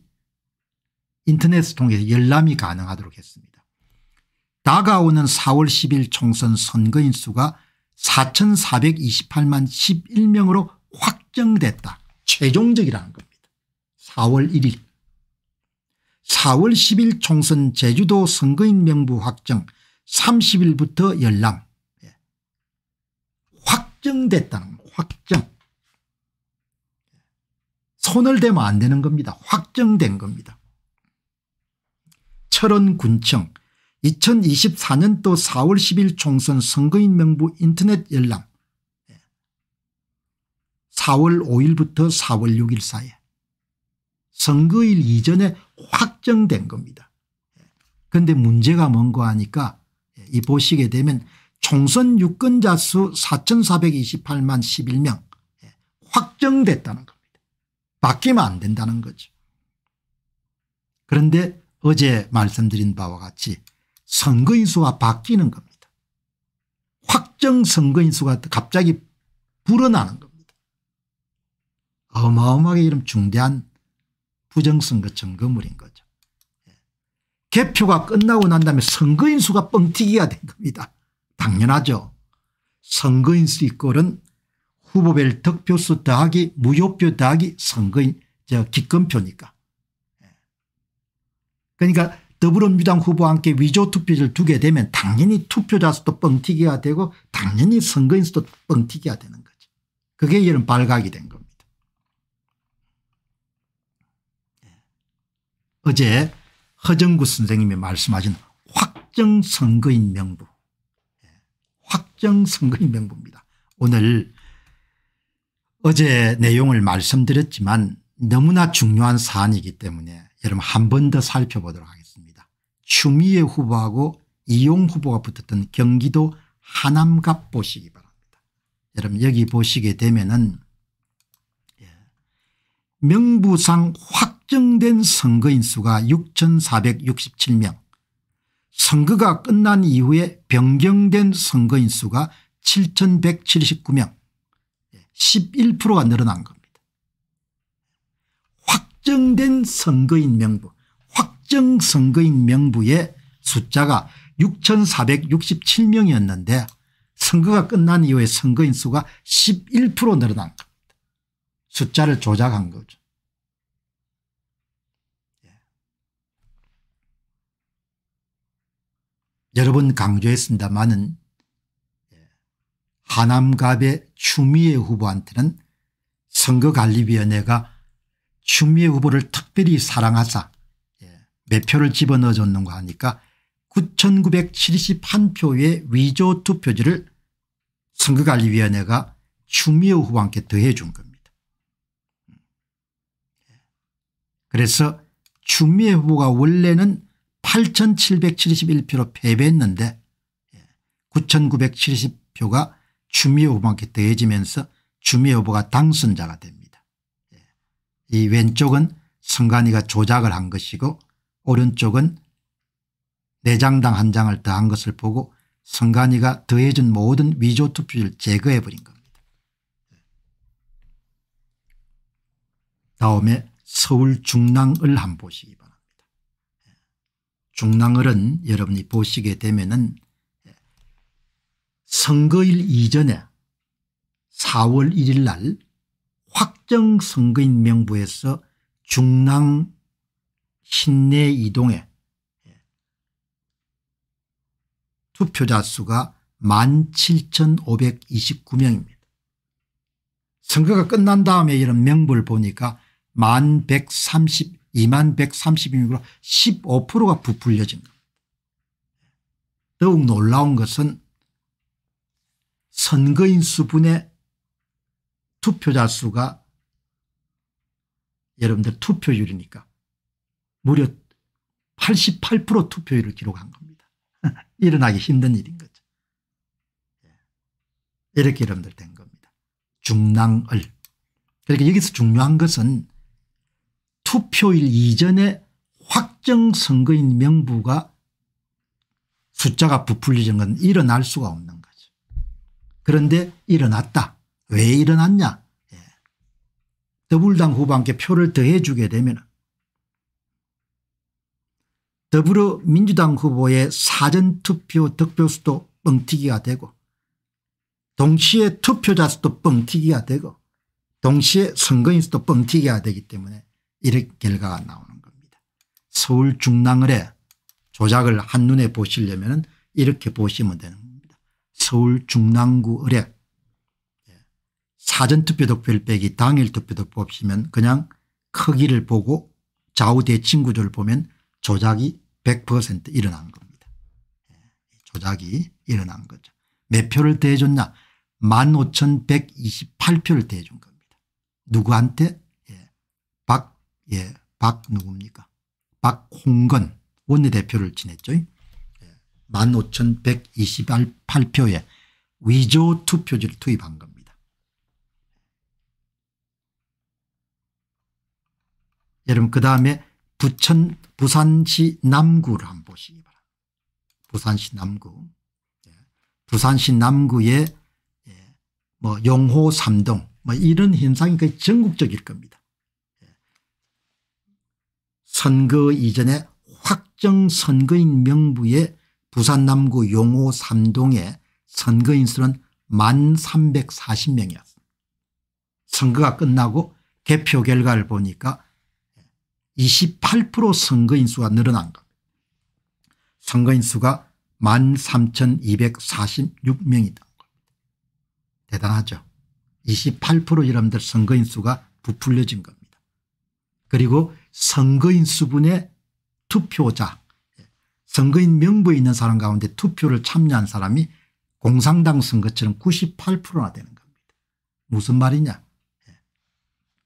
인터넷을 통해서 열람이 가능하도록 했습니다. 다가오는 4월 10일 총선 선거인 수가 4,428만 11명으로 확정됐다. 최종적이라는 겁니다. 4월 1일. 4월 10일 총선 제주도 선거인 명부 확정 30일부터 열람. 예. 확정됐다는 겁니다. 확정. 손을 대면 안 되는 겁니다. 확정된 겁니다. 철원군청 2024년도 4월 10일 총선 선거인 명부 인터넷 열람 4월 예. 5일부터 4월 6일 사이에 선거일 이전에 확정된 겁니다. 그런데 예. 문제가 뭔가 하니까 예, 이 보시게 되면 총선 유권자 수 4,428만 11명 확정됐다는 겁니다. 바뀌면 안 된다는 거죠. 그런데 어제 말씀드린 바와 같이 선거인수가 바뀌는 겁니다. 확정 선거인수가 갑자기 불어나는 겁니다. 어마어마하게 이런 중대한 부정선거 점검물인 거죠. 예. 개표가 끝나고 난 다음에 선거인수가 뻥튀기가 된 겁니다. 당연하죠. 선거인수 이꼴은 후보별 득표수 더하기 무효표 더하기 선거인 저 기권표니까 그러니까 더불어민주당 후보와 함께 위조 투표지를 두게 되면 당연히 투표자 수도 뻥튀기가 되고 당연히 선거인 수도 뻥튀기가 되는 거죠. 그게 이런 발각이 된 겁니다. 예. 어제 허정구 선생님이 말씀하신 확정 선거인 명부. 예. 확정 선거인 명부입니다. 오늘 어제 내용을 말씀드렸지만 너무나 중요한 사안이기 때문에 여러분 한 번 더 살펴보도록 하겠습니다. 추미애 후보하고 이용 후보가 붙었던 경기도 하남갑 보시기 바랍니다. 여러분 여기 보시게 되면은 예, 명부상 확정된 선거인 수가 6467명 선거가 끝난 이후에 변경된 선거인 수가 7179명 11%가 예, 늘어난 겁니다. 확정된 선거인 명부 확정 선거인 명부의 숫자가 6467명이었는데 선거가 끝난 이후에 선거인 수가 11% 늘어난 겁니다. 숫자를 조작한 거죠. 예. 여러 번 강조했습니다만은 하남갑의 추미애 후보한테는 선거관리위원회가 추미애 후보를 특별히 사랑하자 몇 예, 표를 집어넣어 줬는가 하니까 9971표의 위조 투표지를 선거관리위원회가 추미애 후보와 함께 더해 준 겁니다. 예. 그래서 추미애 후보가 원래는 8771표로 패배했는데 9970표가 추미애 후보한테 더해지면서 추미애 후보가 당선자가 됩니다. 이 왼쪽은 선관이가 조작을 한 것이고 오른쪽은 내장당 한 장을 더한 것을 보고 선관이가 더해준 모든 위조 투표를 제거해버린 겁니다. 다음에 서울 중랑을 한 보시기 바랍니다. 중랑을은 여러분이 보시게 되면은 선거일 이전에 4월 1일 날 확정 선거인 명부에서 중랑 신내 이동에 투표자 수가 17,529명입니다. 선거가 끝난 다음에 이런 명부를 보니까 1,130, 2만 1 3 0가 부풀려집니다. 더욱 놀라운 것은 선거인 수분의 투표자 수가 여러분들 투표율이니까 무려 88% 투표율을 기록한 겁니다. 일어나기 힘든 일인 거죠. 예. 이렇게 여러분들 된 겁니다. 중랑을. 그러니까 여기서 중요한 것은 투표일 이전에 확정 선거인 명부가 숫자가 부풀리는 건 일어날 수가 없는 거죠. 그런데 일어났다. 왜 일어났냐. 예. 더불당 후반께 표를 더해 주게 되면 더불어민주당 후보의 사전투표 득표수도 뻥튀기가 되고 동시에 투표자 수도 뻥튀기가 되고 동시에 선거인 수도 뻥튀기가 되기 때문에 이렇게 결과가 나오는 겁니다. 서울 중랑을에 조작을 한눈에 보시려면 이렇게 보시면 되는 겁니다. 서울 중랑구 의뢰 사전투표득표율 빼기 당일투표도뽑히면 그냥 크기를 보고 좌우대칭 구조를 보면 조작이 100% 일어난 겁니다. 예, 조작이 일어난 거죠. 몇 표를 대줬냐 해 15,128표를 대준 해 겁니다. 누구한테 예. 박, 예. 박 누굽니까 박홍건 원내대표를 지냈죠. 예. 1 5 1 2 8표에 위조 투표지를 투입한 겁니다. 여러분 그 다음에 부천 부산시 남구를 한번 보시기 바랍니다. 부산시 남구. 예. 부산시 남구의 예. 뭐 용호 삼동 뭐 이런 현상이 거의 전국적일 겁니다. 예. 선거 이전에 확정 선거인 명부에 부산 남구 용호 삼동의 선거인 수는 1,340명이었습니다. 선거가 끝나고 개표 결과를 보니까 28% 선거인 수가 늘어난 겁니다. 선거인 수가 13,246명이 다 대단하죠. 28% 여러분들 선거인 수가 부풀려진 겁니다. 그리고 선거인 수분의 투표자 선거인 명부에 있는 사람 가운데 투표를 참여한 사람이 공산당 선거처럼 98%나 되는 겁니다. 무슨 말이냐.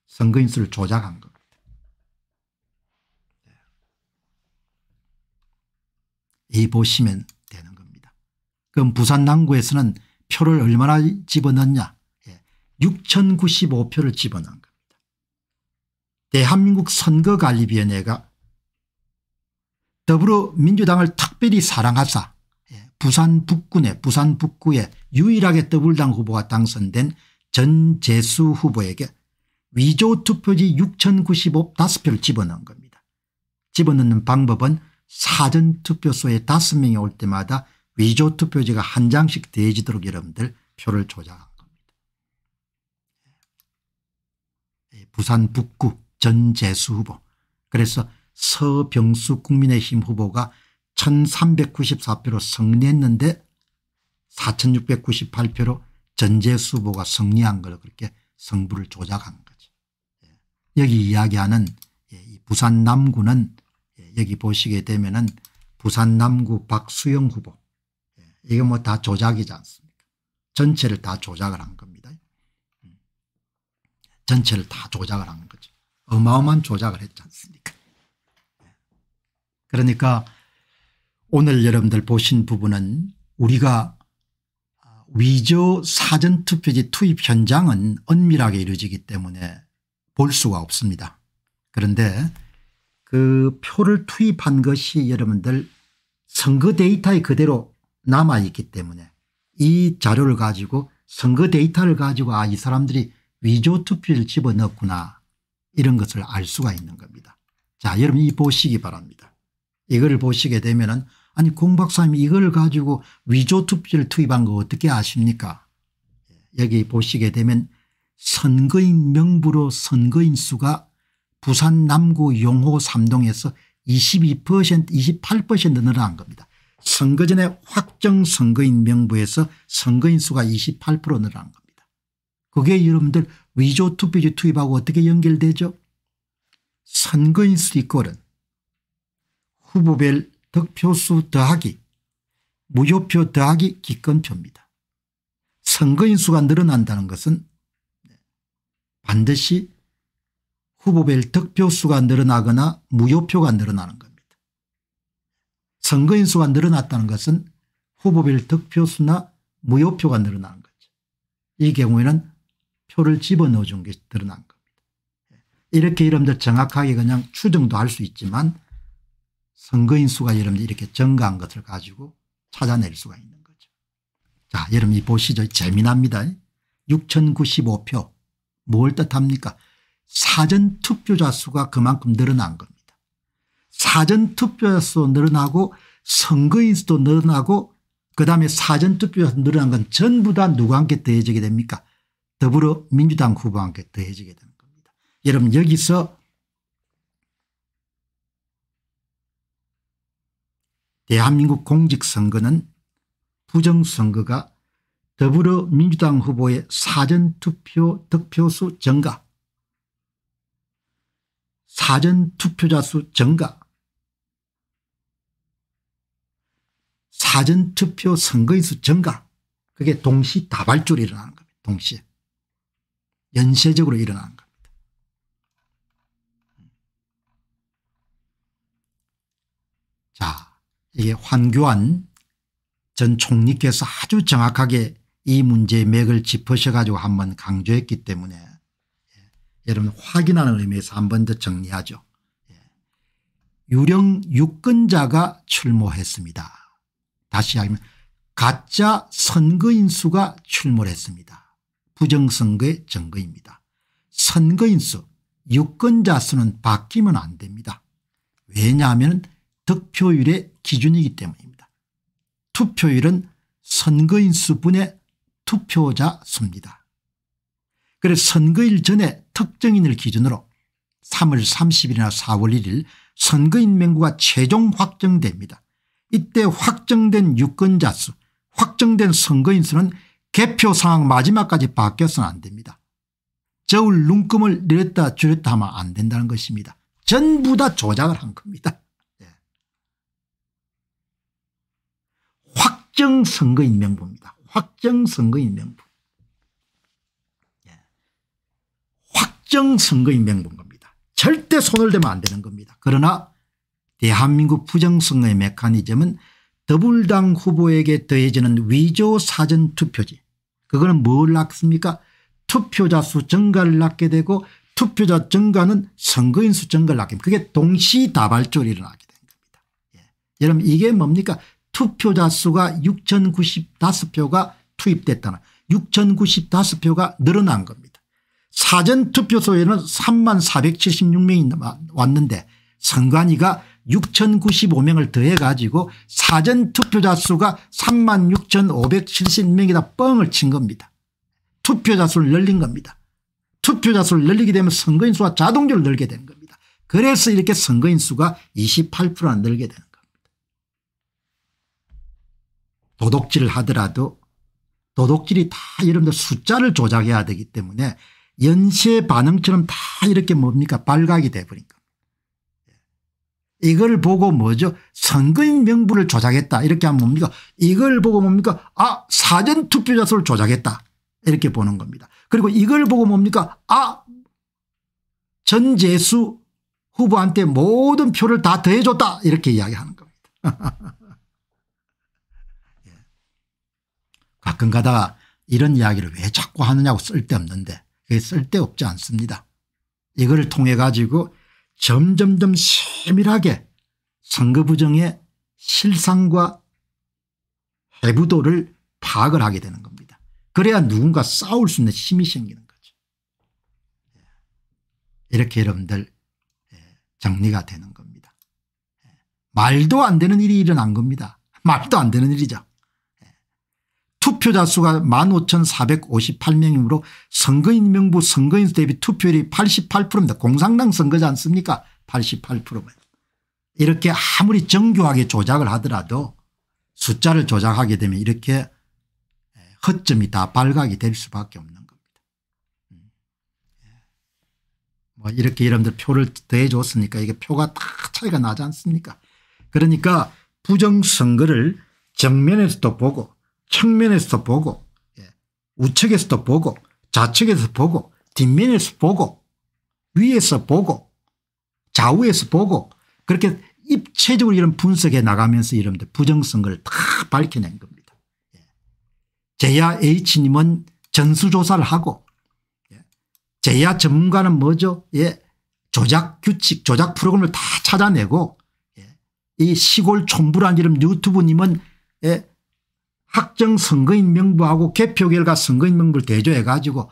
선거인 수를 조작한 겁니다. 입으시면 되는 겁니다. 그럼 부산 남구에서는 표를 얼마나 집어넣냐 6095표를 예, 집어넣은 겁니다. 대한민국 선거관리위원회가 더불어민주당을 특별히 사랑하자 예, 부산 북구에 부산 북구에 유일하게 더불당 후보가 당선된 전재수 후보에게 위조 투표지 6095표를 집어넣은 겁니다. 집어넣는 방법은 사전투표소에 다섯 명이 올 때마다 위조투표지가 한 장씩 돼지도록 여러분들 표를 조작한 겁니다. 예, 부산 북구 전재수 후보 그래서 서병수 국민의힘 후보가 1394표로 승리했는데 4698표로 전재수 후보가 승리한 걸 그렇게 성부를 조작한 거죠. 예, 여기 이야기하는 예, 부산 남구는 여기 보시게 되면은 부산 남구 박수영 후보 예, 이게 뭐 다 조작이지 않습니까 전체를 다 조작을 한 겁니다 음. 전체를 다 조작을 한 거죠 어마어마한 조작을 했지 않습니까 예. 그러니까 오늘 여러분들 보신 부분은 우리가 아, 위조 사전투표지 투입 현장은 엄밀하게 이루어지기 때문에 볼 수가 없습니다 그런데 그 표를 투입한 것이 여러분들 선거 데이터에 그대로 남아있기 때문에 이 자료를 가지고 선거 데이터를 가지고 아 이 사람들이 위조 투표를 집어넣었구나 이런 것을 알 수가 있는 겁니다. 자 여러분 이 보시기 바랍니다. 이거 보시게 되면 은 아니 공 박사님이 이걸 가지고 위조 투표를 투입한 거 어떻게 아십니까 예, 여기 보시게 되면 선거인 명부로 선거인 수가 부산 남구 용호 3동에서 22% 28% 늘어난 겁니다. 선거 전에 확정 선거인 명부에서 선거인 수가 28% 늘어난 겁니다. 그게 여러분들 위조 투표지 투입하고 어떻게 연결되죠? 선거인 수 이꼴은 후보별 득표수 더하기 무효표 더하기 기권표입니다. 선거인 수가 늘어난다는 것은 반드시 후보별 득표수가 늘어나거나 무효표가 늘어나는 겁니다. 선거인 수가 늘어났다는 것은 후보별 득표수나 무효표가 늘어나는 거죠. 이 경우에는 표를 집어넣어 준게 드러난 겁니다. 이렇게 여러분들 정확하게 그냥 추정도 할 수 있지만 선거인 수가 여러분들 이렇게 정가한 것을 가지고 찾아낼 수가 있는 거죠. 자 여러분 이 보시죠. 재미납니다. 6095표. 뭘 뜻합니까? 사전 투표자 수가 그만큼 늘어난 겁니다. 사전 투표자 수 늘어나고 선거인 수도 늘어나고 그다음에 사전 투표자 수 늘어난 건 전부 다 누구한테 더해지게 됩니까? 더불어민주당 후보한테 더해지게 되는 겁니다. 여러분 여기서 대한민국 공직선거는 부정선거가 더불어민주당 후보의 사전투표 득표수 증가 사전 투표자 수 증가 사전 투표 선거인 수 증가 그게 동시다발적으로 일어나는 겁니다. 동시에 연쇄적으로 일어나는 겁니다. 자 이게 환교안 전 총리께서 아주 정확하게 이 문제의 맥을 짚으셔 가지고 한번 강조했기 때문에 여러분 확인하는 의미에서 한 번 더 정리하죠. 예. 유령 유권자가 출몰했습니다. 다시 하면 가짜 선거인 수가 출몰했습니다. 부정선거의 증거입니다. 선거인 수 유권자 수는 바뀌면 안 됩니다. 왜냐하면 득표율의 기준이기 때문입니다. 투표율은 선거인 수분의 투표자 수입니다. 그래서 선거일 전에 특정인을 기준으로 3월 30일이나 4월 1일 선거인 명부가 최종 확정됩니다. 이때 확정된 유권자 수 확정된 선거인 수는 개표 상황 마지막까지 바뀌어서는 안 됩니다. 저울 눈금을 내렸다 줄였다 하면 안 된다는 것입니다. 전부 다 조작을 한 겁니다. 예. 확정선거인 명부입니다. 확정선거인 명부. 특정 선거인 명분 겁니다. 절대 손을 대면 안 되는 겁니다. 그러나 대한민국 부정선거의 메커니즘은 더불당 후보에게 더해지는 위조 사전투표지 그거는 뭘 낳습니까 투표자 수 증가를 낳게 되고 투표자 증가는 선거인 수 증가를 낳게 됩니다. 그게 동시다발적으로 일어나게 된 겁니다. 예. 여러분 이게 뭡니까 투표자 수가 6095표가 투입됐다는 6095표가 늘어난 겁니다. 사전투표소에는 3만 476명이 왔는데 선관위가 6,095명을 더해 가지고 사전투표자 수가 3만 6,570명이다 뻥을 친 겁니다. 투표자 수를 늘린 겁니다. 투표자 수를 늘리게 되면 선거인 수가 자동적으로 늘게 되는 겁니다. 그래서 이렇게 선거인 수가 28%나 늘게 되는 겁니다. 도덕질을 하더라도 도덕질이다 여러분들 숫자를 조작해야 되기 때문에 연쇄 반응처럼 다 이렇게 뭡니까 발각이 돼버린 겁니다. 예. 이걸 보고 뭐죠 선거인 명부를 조작했다 이렇게 하면 뭡니까 이걸 보고 뭡니까 아 사전투표자 수를 조작했다 이렇게 보는 겁니다. 그리고 이걸 보고 뭡니까 아 전재수 후보한테 모든 표를 다 더해줬다 이렇게 이야기하는 겁니다. 예. 가끔 가다가 이런 이야기를 왜 자꾸 하느냐고 쓸데없는데 그게 쓸데없지 않습니다. 이걸 통해 가지고 점점점 세밀하게 선거부정의 실상과 해부도를 파악을 하게 되는 겁니다. 그래야 누군가 싸울 수 있는 힘이 생기는 거죠. 예. 이렇게 여러분들 예, 정리가 되는 겁니다. 예. 말도 안 되는 일이 일어난 겁니다. 말도 안 되는 일이죠. 투표자 수가 15,458명이므로 선거인 명부 선거인 대비 투표율이 88%입니다. 공산당 선거지 않습니까 88%면. 이렇게 아무리 정교하게 조작을 하더라도 숫자를 조작하게 되면 이렇게 허점이 다 발각이 될 수밖에 없는 겁니다. 음. 뭐 이렇게 여러분들 표를 더해줬으니까 이게 표가 다 차이가 나지 않습니까 그러니까 부정선거를 정면에서도 보고 측면에서도 보고 예. 우측에서도 보고 좌측에서 보고 뒷면에서 보고 위에서 보고 좌우에서 보고 그렇게 입체적으로 이런 분석해 나가면서 이런 부정성을 다 밝혀낸 겁니다. 예. 제야 H님은 전수조사를 하고 예. 제야 전문가는 뭐죠? 예. 조작 규칙 조작 프로그램을 다 찾아내고 예. 이 시골 촌부란 이름 유튜브님은 예. 확정 선거인 명부하고 개표 결과 선거인 명부를 대조해 가지고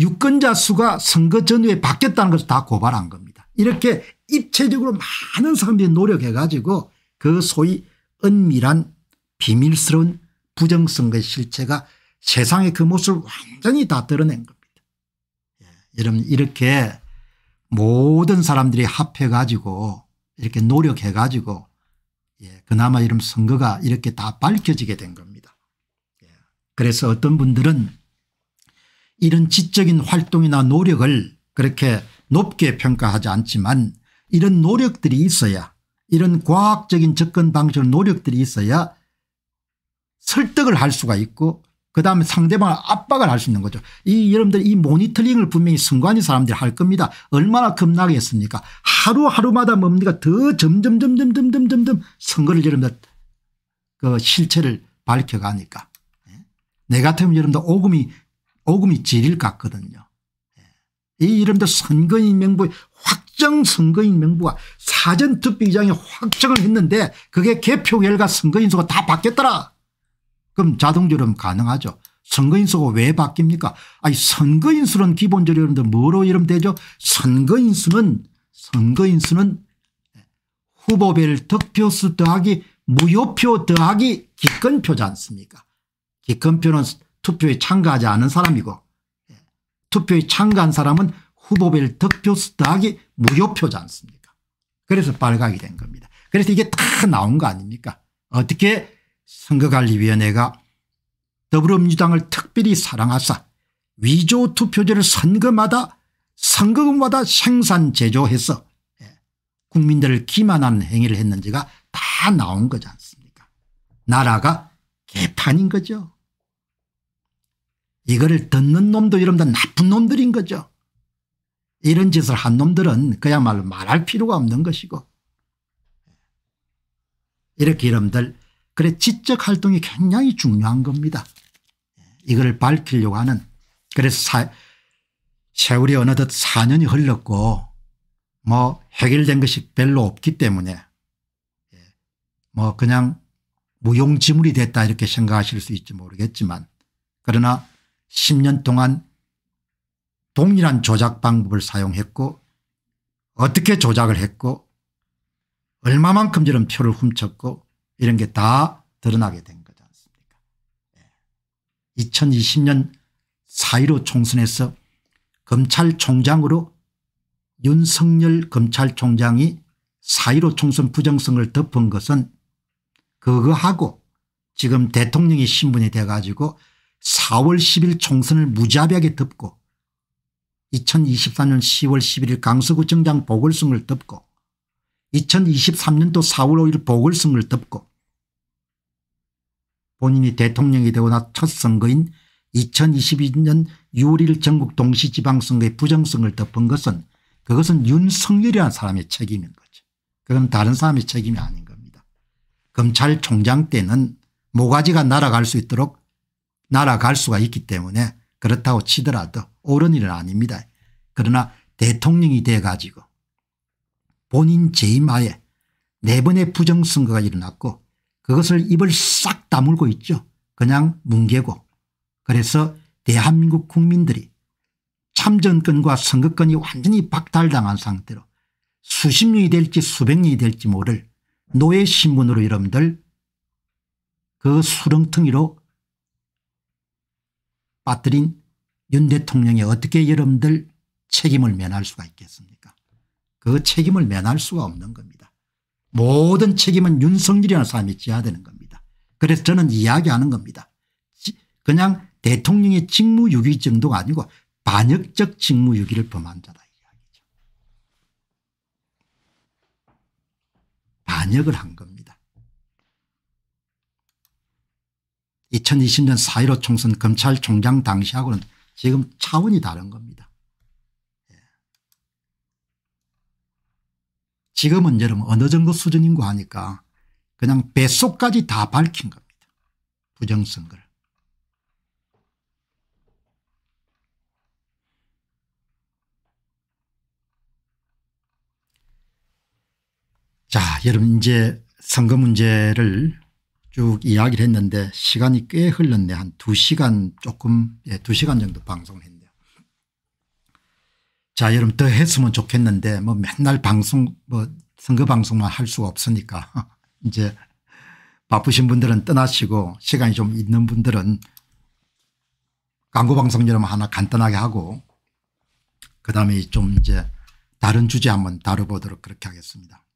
유권자 수가 선거 전후에 바뀌었다는 것을 다 고발한 겁니다. 이렇게 입체적으로 많은 사람들이 노력해 가지고 그 소위 은밀한 비밀스러운 부정선거의 실체가 세상의 그 모습을 완전히 다 드러낸 겁니다. 예. 여러분 이렇게 모든 사람들이 합해 가지고 이렇게 노력해 가지고 예, 그나마 이런 선거가 이렇게 다 밝혀지게 된 겁니다. 예, 그래서 어떤 분들은 이런 지적인 활동이나 노력을 그렇게 높게 평가하지 않지만 이런 노력들이 있어야 이런 과학적인 접근 방식의 노력들이 있어야 설득을 할 수가 있고 그다음에 상대방을 압박을 할 수 있는 거죠. 이 여러분들 이 모니터링을 분명히 선관위 사람들이 할 겁니다. 얼마나 겁나겠습니까? 하루하루마다 뭡니까 더 점점 점점 점점 점점 선거를 여러분들 그 실체를 밝혀가니까 예. 내 같으면 여러분들 오금이 오금이 질일 같거든요. 예. 이 여러분들 선거인 명부 확정 선거인 명부가 사전투표장에 확정을 했는데 그게 개표 결과 선거인 수가 다 바뀌었더라. 그럼 자동결음 가능하죠. 선거인수가 왜 바뀝니까 아니 선거인수는 기본적으로 여러분들 뭐로 이름 되죠 선거인수는 선거인수는 후보별 득표수 더하기 무효표 더하기 기권표지 않습니까 기권표는 투표에 참가하지 않은 사람이고 예, 투표에 참가한 사람은 후보별 득표수 더하기 무효표지 않습니까 그래서 발각이 된 겁니다 그래서 이게 다 나온 거 아닙니까 어떻게 선거관리위원회가 더불어민주당을 특별히 사랑하사 위조 투표제를 선거마다 선거금마다 생산 제조해서 예, 국민들을 기만한 행위를 했는지가 다 나온 거지 않습니까 나라가 개판인 거죠. 이거를 듣는 놈도 여러분들 나쁜 놈들인 거죠. 이런 짓을 한 놈들은 그야말로 말할 필요가 없는 것이고 예, 이렇게 여러분들 그래 지적 활동이 굉장히 중요한 겁니다. 이걸 밝히려고 하는 그래서 사, 세월이 어느덧 4년이 흘렀고 뭐 해결된 것이 별로 없기 때문에 예, 뭐 그냥 무용지물이 됐다 이렇게 생각하실 수 있지 모르겠지만 그러나 10년 동안 동일한 조작 방법을 사용했고 어떻게 조작을 했고 얼마만큼 저런 표를 훔쳤고 이런 게 다 드러나게 된 거지 않습니까 2020년 예. 4.15 총선에서 검찰총장으로 윤석열 검찰총장이 4.15 총선 부정성을 덮은 것은 그거하고 지금 대통령이 신분이 돼가지고 4월 10일 총선을 무자비하게 덮고 2024년 10월 11일 강서구청장 보궐선거 덮고 2023년도 4월 5일 보궐선거 덮고 본인이 대통령이 되고 나첫 선거인 2022년 6월 1일 전국 동시지방선거의 부정성을 덮은 것은 그것은 윤석열이라는 사람의 책임인 거죠. 그건 다른 사람의 책임이 아닌 겁니다. 검찰총장 때는 모가지가 날아갈 수 있도록 날아갈 수가 있기 때문에 그렇다고 치더라도 옳은 일은 아닙니다. 그러나 대통령이 돼 가지고 본인 재임하에 네 번의 부정선거가 일어났고 그것을 입을 싹 다물고 있죠. 그냥 뭉개고. 그래서 대한민국 국민들이 참정권과 선거권이 완전히 박탈당한 상태로 수십 년이 될지 수백 년이 될지 모를 노예 신분으로 여러분들 그 수렁텅이로 빠뜨린 윤 대통령이 어떻게 여러분들 책임을 면할 수가 있겠습니까 그 책임을 면할 수가 없는 겁니다. 모든 책임은 윤석열이라는 사람이 지어야 되는 겁니다. 그래서 저는 이야기하는 겁니다. 그냥 대통령의 직무유기 정도가 아니고 반역적 직무유기를 범한 자다. 이야기죠. 반역을 한 겁니다. 2020년 4.15 총선 검찰총장 당시하고는 지금 차원이 다른 겁니다. 지금은 여러분 어느 정도 수준인고 하니까 그냥 뱃속까지 다 밝힌 겁니다. 부정선거를. 자 여러분 이제 선거 문제를 쭉 이야기를 했는데 시간이 꽤 흘렀네 한 2시간 조금 예, 2시간 정도 방송을 했 자, 여러분 더 했으면 좋겠는데 뭐 맨날 방송 뭐 선거 방송만 할 수가 없으니까 이제 바쁘신 분들은 떠나시고 시간이 좀 있는 분들은 광고 방송 여러분 하나 간단하게 하고 그다음에 좀 이제 다른 주제 한번 다뤄보도록 그렇게 하겠습니다.